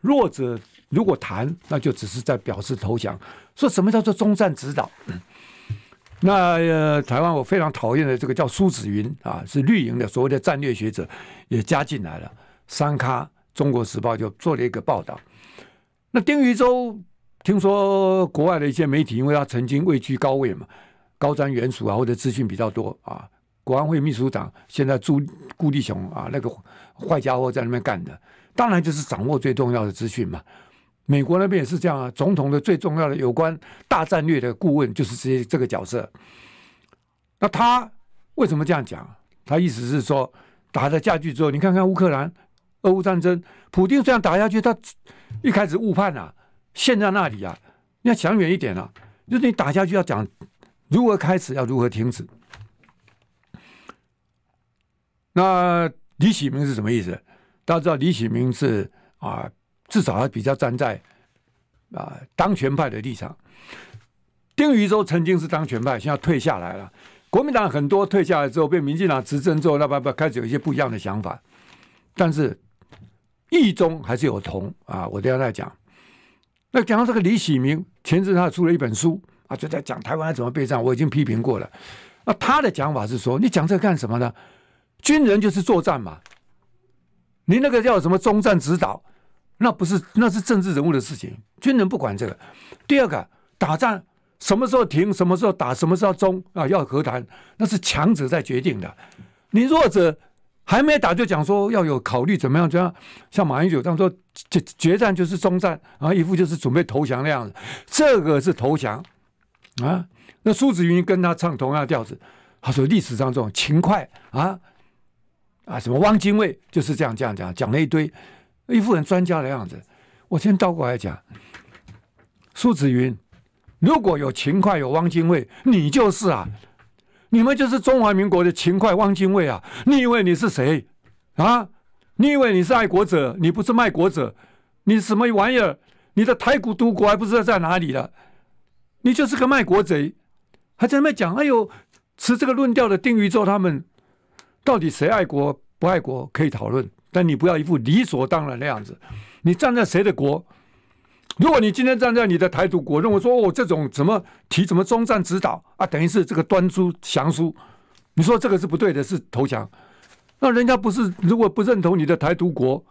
弱者。如果谈，那就只是在表示投降。说什么叫做中战指导？那台湾我非常讨厌的这个叫苏子云啊，是绿营的所谓的战略学者，也加进来了。三咖中国时报就做了一个报道。那丁禹洲听说国外的一些媒体，因为他曾经位居高位嘛，高瞻远瞩啊，或者资讯比较多啊。国安会秘书长现在朱顾立雄啊，那个坏家伙在那边干的，当然就是掌握最重要的资讯嘛。美国那边也是这样啊，总统的最重要的有关大战略的顾问就是这些这个角色。那他为什么这样讲？他意思是说，打了下去之后，你看看乌克兰、俄乌战争，普京这然打下去，他一开始误判了，陷在那里啊。你要想远一点啊，就是你打下去要讲如何开始，要如何停止。那李启明是什么意思？大家知道李启明是啊。至少还比较站在啊当权派的立场。丁禹州曾经是当权派，现在退下来了。国民党很多退下来之后，被民进党执政之后，那不不开始有一些不一样的想法。但是意中还是有同啊，我都要在讲。那讲到这个李喜明，前阵他出了一本书啊，就在讲台湾怎么备战。我已经批评过了。啊，他的讲法是说，你讲这干什么呢？军人就是作战嘛。你那个叫什么中战指导？那不是，那是政治人物的事情，军人不管这个。第二个，打仗什么时候停，什么时候打，什么时候中啊，要和谈，那是强者在决定的。你弱者还没打就讲说要有考虑怎么样，怎样，像马英九这样说决决战就是中战，啊，一副就是准备投降的样子，这个是投降啊。那苏子云跟他唱同样调子，他说历史上这种勤快啊啊，什么汪精卫就是这样这样讲讲了一堆。一副很专家的样子，我先倒过来讲。苏子云，如果有勤快有汪精卫，你就是啊，你们就是中华民国的勤快汪精卫啊！你以为你是谁啊？你以为你是爱国者？你不是卖国者？你什么玩意儿？你的台古都国还不知道在哪里了？你就是个卖国贼，还在那边讲？哎呦，持这个论调的丁之后，他们，到底谁爱国不爱国？可以讨论。但你不要一副理所当然的样子。你站在谁的国？如果你今天站在你的台独国，认为说哦，这种怎么提怎么中战指导啊，等于是这个端出降书，你说这个是不对的，是投降。那人家不是如果不认同你的台独国，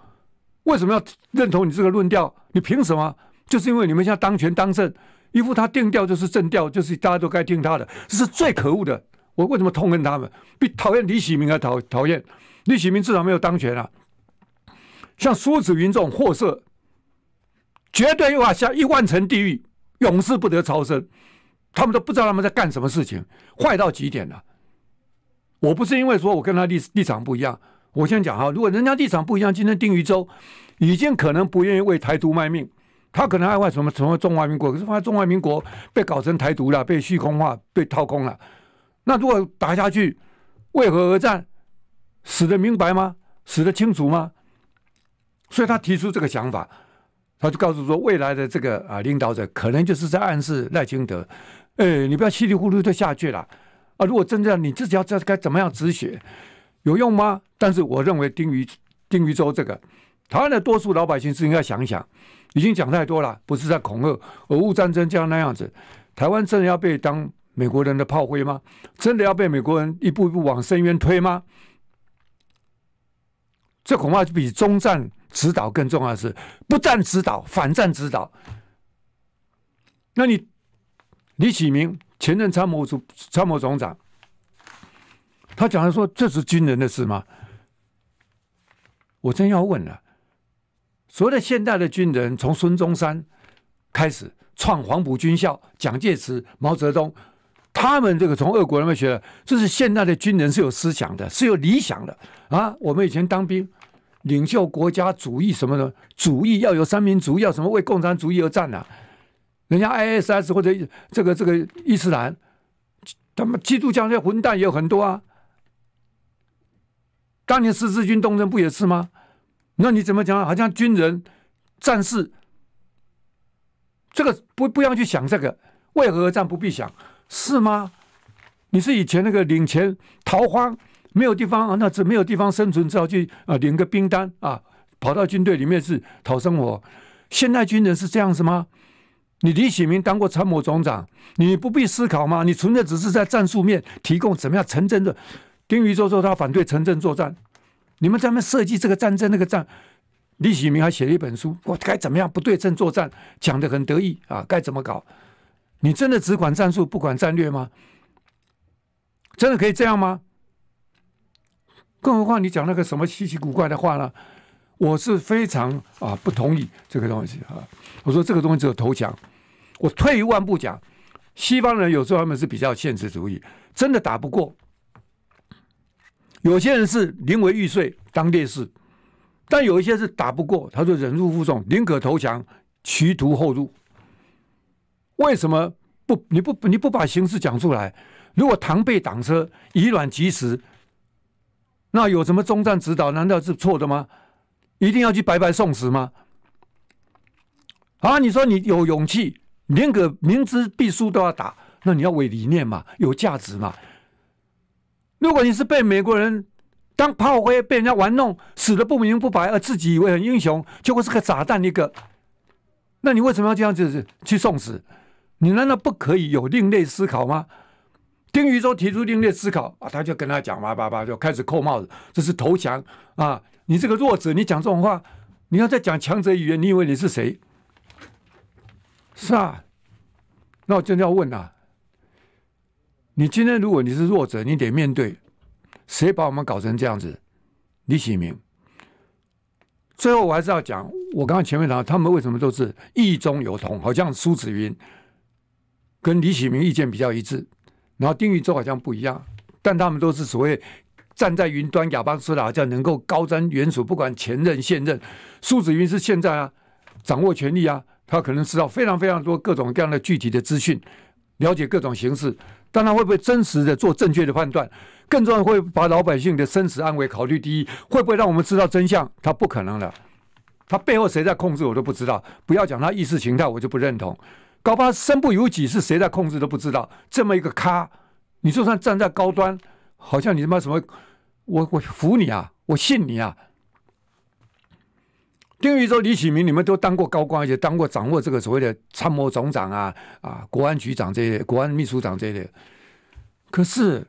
为什么要认同你这个论调？你凭什么？就是因为你们现在当权当政，一副他定调就是正调，就是大家都该听他的，这是最可恶的。我为什么痛恨他们？比讨厌李喜明还讨讨厌李喜明，至少没有当权啊。像苏子云这种货色，绝对要下一万层地狱，永世不得超生。他们都不知道他们在干什么事情，坏到极点了。我不是因为说我跟他立立场不一样，我先讲哈，如果人家立场不一样，今天丁于洲已经可能不愿意为台独卖命，他可能爱爱什么什么中华民国，可是发现中华民国被搞成台独了，被虚空化，被掏空了。那如果打下去，为何而战？死得明白吗？死得清楚吗？所以他提出这个想法，他就告诉说，未来的这个啊领导者，可能就是在暗示赖清德，哎，你不要稀里糊涂的下去了啊！如果真的，你自己要这该怎么样止血，有用吗？但是我认为丁瑜丁瑜洲这个，台湾的多数老百姓是应该想一想，已经讲太多了，不是在恐吓俄乌战争这样那样子，台湾真的要被当美国人的炮灰吗？真的要被美国人一步一步往深渊推吗？这恐怕比中战。指导更重要是不战指导，反战指导。那你李启明前任参谋总参谋总长，他讲的说这是军人的事吗？我真要问了。所谓的现代的军人，从孙中山开始创黄埔军校，蒋介石、毛泽东，他们这个从俄国那边学的，这是现代的军人是有思想的，是有理想的啊。我们以前当兵。领袖国家主义什么的，主义要有三民主义，要什么为共产主义而战呢？人家 I S S 或者这个这个伊斯兰，他们基督教那些混蛋也有很多啊。当年十字军东征不也是吗？那你怎么讲？好像军人、战士，这个不不要去想这个为何而战，不必想，是吗？你是以前那个领钱逃荒？没有地方啊，那只没有地方生存，只好去啊领个兵单啊，跑到军队里面是讨生活。现代军人是这样子吗？你李启明当过参谋总长，你不必思考吗？你纯粹只是在战术面提供怎么样城镇的。丁禹洲说他反对城镇作战，你们专门设计这个战争那个战。李启明还写了一本书，我该怎么样不对称作战，讲的很得意啊，该怎么搞？你真的只管战术不管战略吗？真的可以这样吗？更何况你讲那个什么稀奇古怪的话呢？我是非常啊不同意这个东西啊！我说这个东西只有投降。我退一万步讲，西方人有时候他们是比较现实主义，真的打不过，有些人是临危玉碎当烈士，但有一些是打不过，他就忍辱负重，宁可投降，徐图后入。为什么不？你不你不把形势讲出来？如果螳臂挡车，以卵击石。那有什么中站指导？难道是错的吗？一定要去白白送死吗？啊！你说你有勇气，连个明知必输都要打，那你要为理念嘛，有价值嘛？如果你是被美国人当炮灰，被人家玩弄，死的不明不白，而自己以为很英雄，结果是个炸弹一个，那你为什么要这样子去送死？你难道不可以有另类思考吗？丁宇宙提出另类思考啊，他就跟他讲叭叭叭，就开始扣帽子，这是投降啊！你这个弱者，你讲这种话，你要再讲强者语言，你以为你是谁？是啊，那我真的要问啊，你今天如果你是弱者，你得面对谁把我们搞成这样子？李启明。最后，我还是要讲，我刚刚前面讲，他们为什么都是意中有同，好像苏子云跟李启明意见比较一致。然后丁玉洲好像不一样，但他们都是所谓站在云端、哑巴吃辣，好像能够高瞻远瞩。不管前任、现任，苏子云是现在啊，掌握权力啊，他可能知道非常非常多各种各样的具体的资讯，了解各种形式，但他会不会真实的做正确的判断？更重要会把老百姓的生死安危考虑第一，会不会让我们知道真相？他不可能了，他背后谁在控制我都不知道。不要讲他意识形态，我就不认同。高八身不由己是谁在控制都不知道，这么一个咖，你就算站在高端，好像你他妈什么，我我服你啊，我信你啊。丁玉洲、李启明，你们都当过高官，而且当过掌握这个所谓的参谋总长啊、啊国安局长这些、国安秘书长这类。可是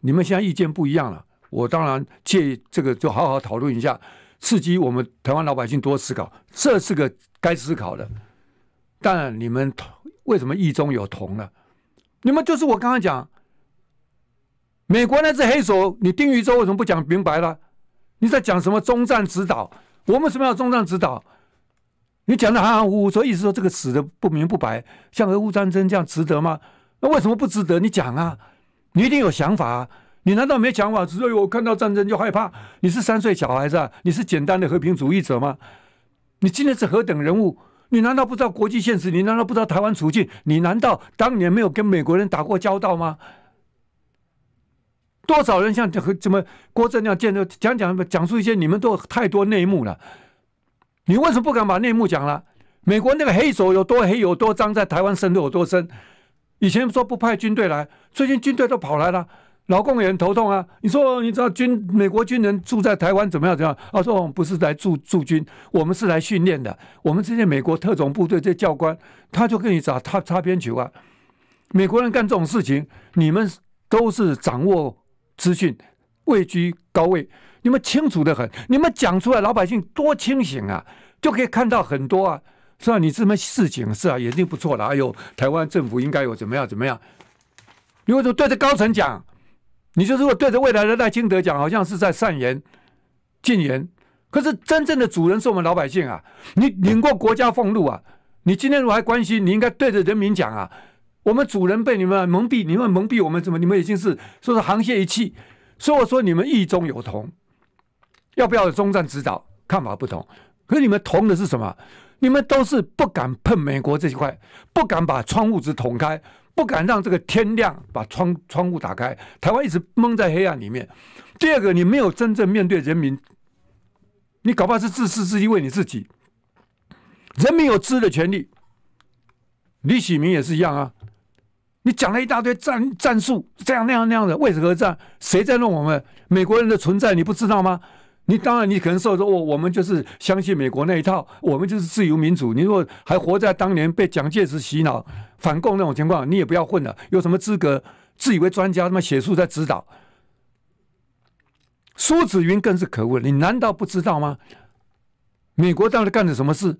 你们现在意见不一样了，我当然介意这个就好好讨论一下，刺激我们台湾老百姓多思考，这是个该思考的。但你们同为什么意中有同呢？你们就是我刚刚讲，美国那只黑手，你丁宇洲为什么不讲明白了？你在讲什么中战指导？我们为什么要中战指导？你讲的含含糊糊，所以意思说这个死的不明不白。像俄乌战争这样值得吗？那为什么不值得？你讲啊，你一定有想法。你难道没想法？只是我看到战争就害怕？你是三岁小孩子啊？你是简单的和平主义者吗？你今天是何等人物？你难道不知道国际现实？你难道不知道台湾处境？你难道当年没有跟美国人打过交道吗？多少人像怎么怎么郭正亮见的，讲讲讲述一些你们都太多内幕了。你为什么不敢把内幕讲了？美国那个黑手有多黑、有多脏，在台湾渗透有多深？以前说不派军队来，最近军队都跑来了。劳工也很头痛啊！你说你知道军美国军人住在台湾怎么样？怎样？他说我们不是来驻驻军，我们是来训练的。我们这些美国特种部队这教官，他就跟你找擦擦边球啊。美国人干这种事情，你们都是掌握资讯，位居高位，你们清楚的很。你们讲出来，老百姓多清醒啊，就可以看到很多啊，是啊，你这么事情是啊，眼睛不错了。哎呦，台湾政府应该有怎么样怎么样？如为说对着高层讲。你就如果对着未来的赖清德讲，好像是在善言、进言，可是真正的主人是我们老百姓啊！你领过国家俸禄啊，你今天如果还关心，你应该对着人民讲啊！我们主人被你们蒙蔽，你们蒙蔽我们，怎么你们已经是说是沆瀣一气？所以我说你们意中有同，要不要中站指导？看法不同，可是你们同的是什么？你们都是不敢碰美国这一块，不敢把窗户纸捅开。不敢让这个天亮，把窗窗户打开，台湾一直蒙在黑暗里面。第二个，你没有真正面对人民，你搞不好是自私自利，为你自己。人民有知的权利，李启明也是一样啊。你讲了一大堆战战术，这样那样那样的，为什么样？谁在弄我们？美国人的存在，你不知道吗？你当然，你可能说说，我们就是相信美国那一套，我们就是自由民主。你如果还活在当年被蒋介石洗脑、反共那种情况，你也不要混了。有什么资格自以为专家？他妈写书在指导？苏子云更是可恶，你难道不知道吗？美国到底干了什么事？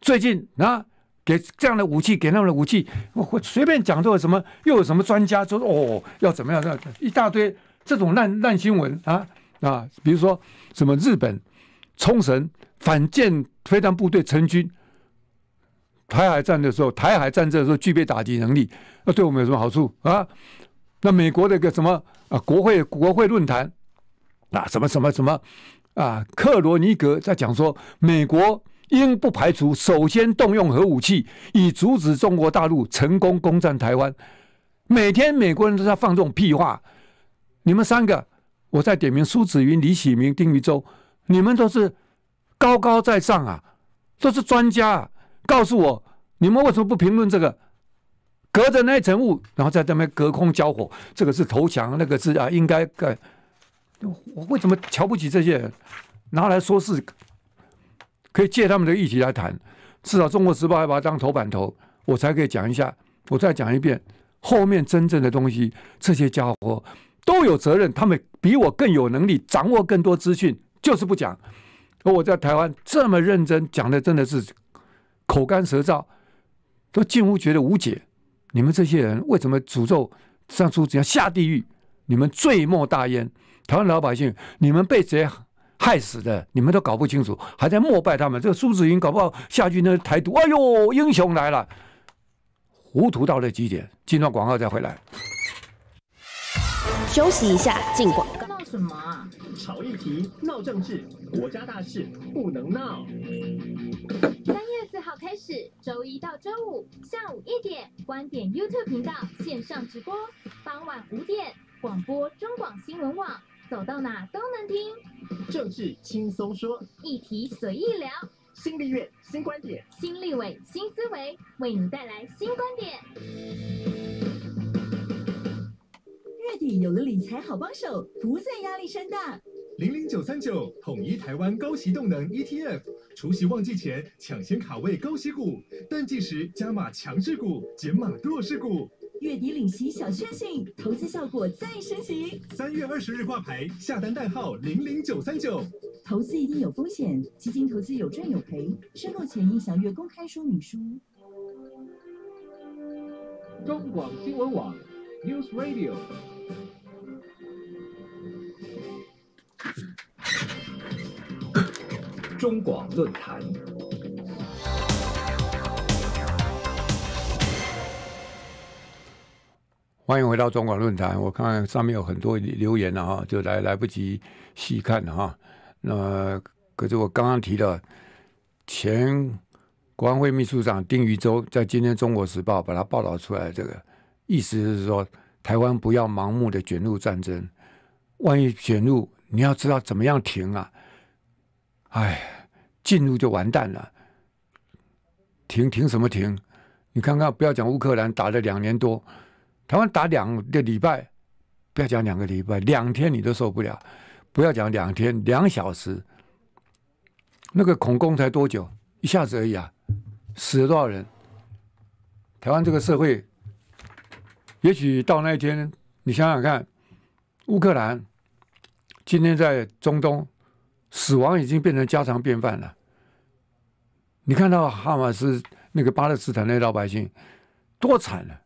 最近啊，给这样的武器，给那样的武器，我随便讲都有什么，又有什么专家说哦，要怎么样？要一大堆这种烂烂新闻啊！啊，比如说什么日本冲绳反舰飞弹部队成军，台海战的时候，台海战争的时候具备打击能力，那对我们有什么好处啊？那美国那个什么啊，国会国会论坛啊，什么什么什么啊，克罗尼格在讲说，美国应不排除首先动用核武器以阻止中国大陆成功攻占台湾。每天美国人都在放这种屁话，你们三个。我再点名：苏子云、李启明、丁禹洲，你们都是高高在上啊，都是专家。告诉我，你们为什么不评论这个？隔着那一层雾，然后在那边隔空交火，这个是投降，那个是啊，应该该。我为什么瞧不起这些人？拿来说事，可以借他们的议题来谈，至少《中国时报》还把它当头版头，我才可以讲一下。我再讲一遍，后面真正的东西，这些家伙。都有责任，他们比我更有能力，掌握更多资讯，就是不讲。而我在台湾这么认真讲的，真的是口干舌燥，都近乎觉得无解。你们这些人为什么诅咒像苏子英下地狱？你们罪莫大焉！台湾老百姓，你们被谁害死的，你们都搞不清楚，还在膜拜他们。这个苏子云搞不好下去那台独，哎呦，英雄来了，糊涂到了极点。进段广告再回来。休息一下，进广告。闹什么？啊？吵议题，闹政治，国家大事不能闹。三月四号开始，周一到周五下午一点，观点 YouTube 频道线上直播；傍晚五点，广播中广新闻网，走到哪都能听。政治轻松说，议题随意聊，新立院、新观点、新立委、新思维，为你带来新观点。月底有了理财好帮手，不再压力山大。零零九三九统一台湾高息动能 ETF，除夕旺季前抢先卡位高息股，淡季时加码强势股，减码弱势股，月底领息小确幸，投资效果再升级。三月二十日挂牌，下单代号零零九三九。投资一定有风险，基金投资有赚有赔，申购前应详阅公开说明书。中广新闻网，News Radio。中广论坛，欢迎回到中广论坛。我看上面有很多留言了哈，就来来不及细看哈。那可是我刚刚提的，前国安会秘书长丁禹洲在今天《中国时报》把它报道出来，这个意思是说。台湾不要盲目的卷入战争，万一卷入，你要知道怎么样停啊！哎，进入就完蛋了，停停什么停？你看看，不要讲乌克兰打了两年多，台湾打两个礼拜，不要讲两个礼拜，两天你都受不了，不要讲两天，两小时，那个恐攻才多久？一下子而已啊！死了多少人？台湾这个社会。也许到那一天，你想想看，乌克兰今天在中东，死亡已经变成家常便饭了。你看到哈马斯那个巴勒斯坦那老百姓多惨了，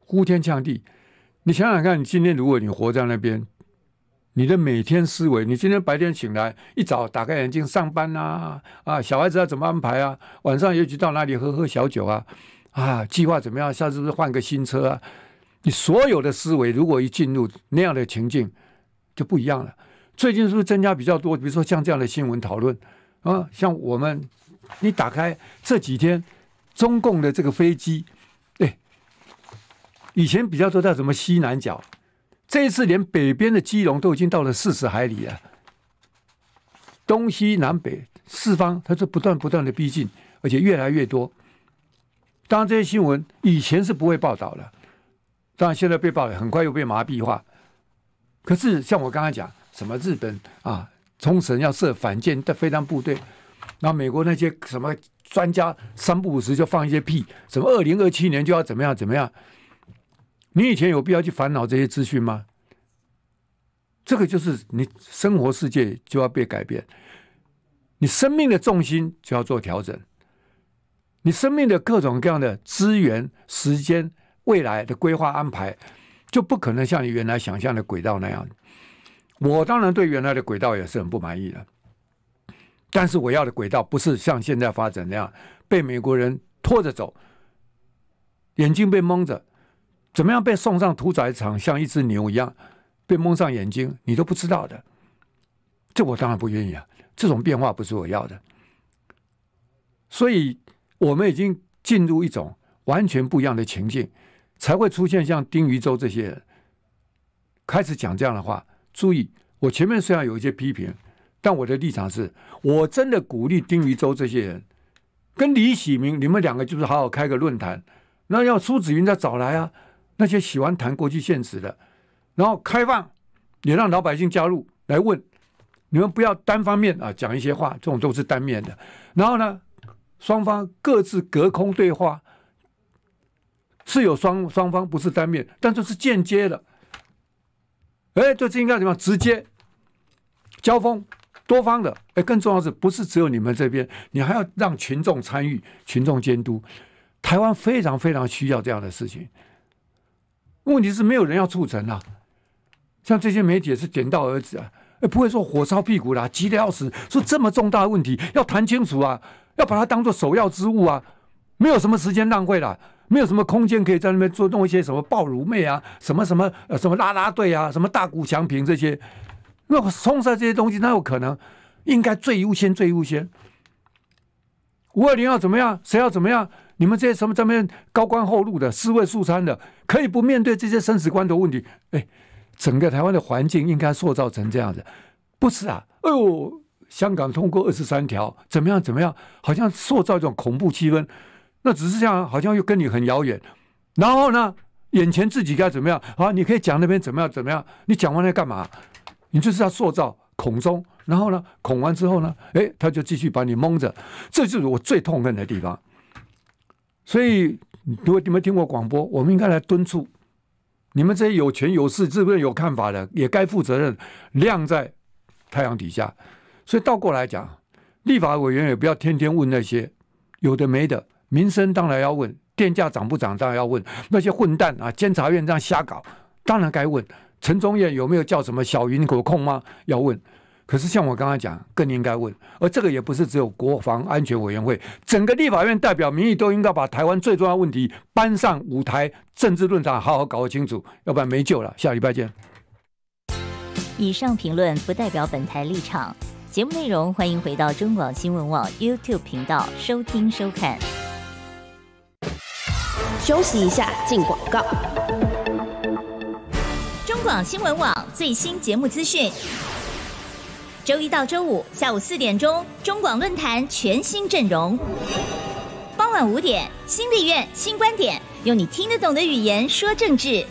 呼天抢地。你想想看，你今天如果你活在那边，你的每天思维，你今天白天醒来一早打开眼睛上班啊，啊，小孩子要怎么安排啊？晚上尤其到哪里喝喝小酒啊？啊，计划怎么样？下次是不是换个新车啊？你所有的思维如果一进入那样的情境，就不一样了。最近是不是增加比较多？比如说像这样的新闻讨论啊，像我们，你打开这几天中共的这个飞机，对，以前比较多在什么西南角，这一次连北边的基隆都已经到了四十海里了。东西南北四方，它是不断不断的逼近，而且越来越多。当然，这些新闻以前是不会报道的，当然，现在被报道，很快又被麻痹化。可是，像我刚刚讲，什么日本啊，冲绳要设反舰的飞弹部队，那美国那些什么专家三不五时就放一些屁，什么二零二七年就要怎么样怎么样。你以前有必要去烦恼这些资讯吗？这个就是你生活世界就要被改变，你生命的重心就要做调整。你生命的各种各样的资源、时间、未来的规划安排，就不可能像你原来想象的轨道那样。我当然对原来的轨道也是很不满意的，但是我要的轨道不是像现在发展那样被美国人拖着走，眼睛被蒙着，怎么样被送上屠宰场，像一只牛一样被蒙上眼睛，你都不知道的。这我当然不愿意啊，这种变化不是我要的，所以。我们已经进入一种完全不一样的情境，才会出现像丁禹州这些人开始讲这样的话。注意，我前面虽然有一些批评，但我的立场是，我真的鼓励丁禹州这些人跟李喜明，你们两个就是好好开个论坛。那要苏子云再找来啊，那些喜欢谈国际现实的，然后开放也让老百姓加入来问，你们不要单方面啊讲一些话，这种都是单面的。然后呢？双方各自隔空对话，是有双双方，不是单面，但这是间接的。哎，这是应该怎么样？直接交锋，多方的。哎，更重要是不是只有你们这边？你还要让群众参与，群众监督。台湾非常非常需要这样的事情。问题是没有人要促成啊。像这些媒体是点到为止啊，哎，不会说火烧屁股啦，急得要死，说这么重大的问题要谈清楚啊。要把它当做首要之物啊，没有什么时间浪费了，没有什么空间可以在那边做弄一些什么暴乳妹啊，什么什么呃，什么拉拉队啊，什么大鼓强平这些，那冲散这些东西，那有可能应该最优先，最优先。五二零要怎么样？谁要怎么样？你们这些什么这边高官厚禄的，四位素餐的，可以不面对这些生死关头问题？哎，整个台湾的环境应该塑造成这样子，不是啊？哎呦！香港通过二十三条，怎么样？怎么样？好像塑造一种恐怖气氛，那只是这样，好像又跟你很遥远。然后呢，眼前自己该怎么样？啊，你可以讲那边怎么样？怎么样？你讲完了干嘛？你就是要塑造恐中，然后呢，恐完之后呢，哎，他就继续把你蒙着，这就是我最痛恨的地方。所以，如果你们听过广播，我们应该来敦促你们这些有权有势、自认有看法的，也该负责任，晾在太阳底下。所以倒过来讲，立法委员也不要天天问那些有的没的，民生当然要问，电价涨不涨当然要问，那些混蛋啊，监察院这样瞎搞，当然该问。陈忠燕有没有叫什么小云可控吗？要问。可是像我刚刚讲，更应该问，而这个也不是只有国防安全委员会，整个立法院代表民意都应该把台湾最重要问题搬上舞台政治论坛，好好搞清楚，要不然没救了。下礼拜见。以上评论不代表本台立场。节目内容，欢迎回到中广新闻网 YouTube 频道收听收看。休息一下，进广告。中广新闻网最新节目资讯：周一到周五下午四点钟，中广论坛全新阵容；傍晚五点，新立院新观点，用你听得懂的语言说政治。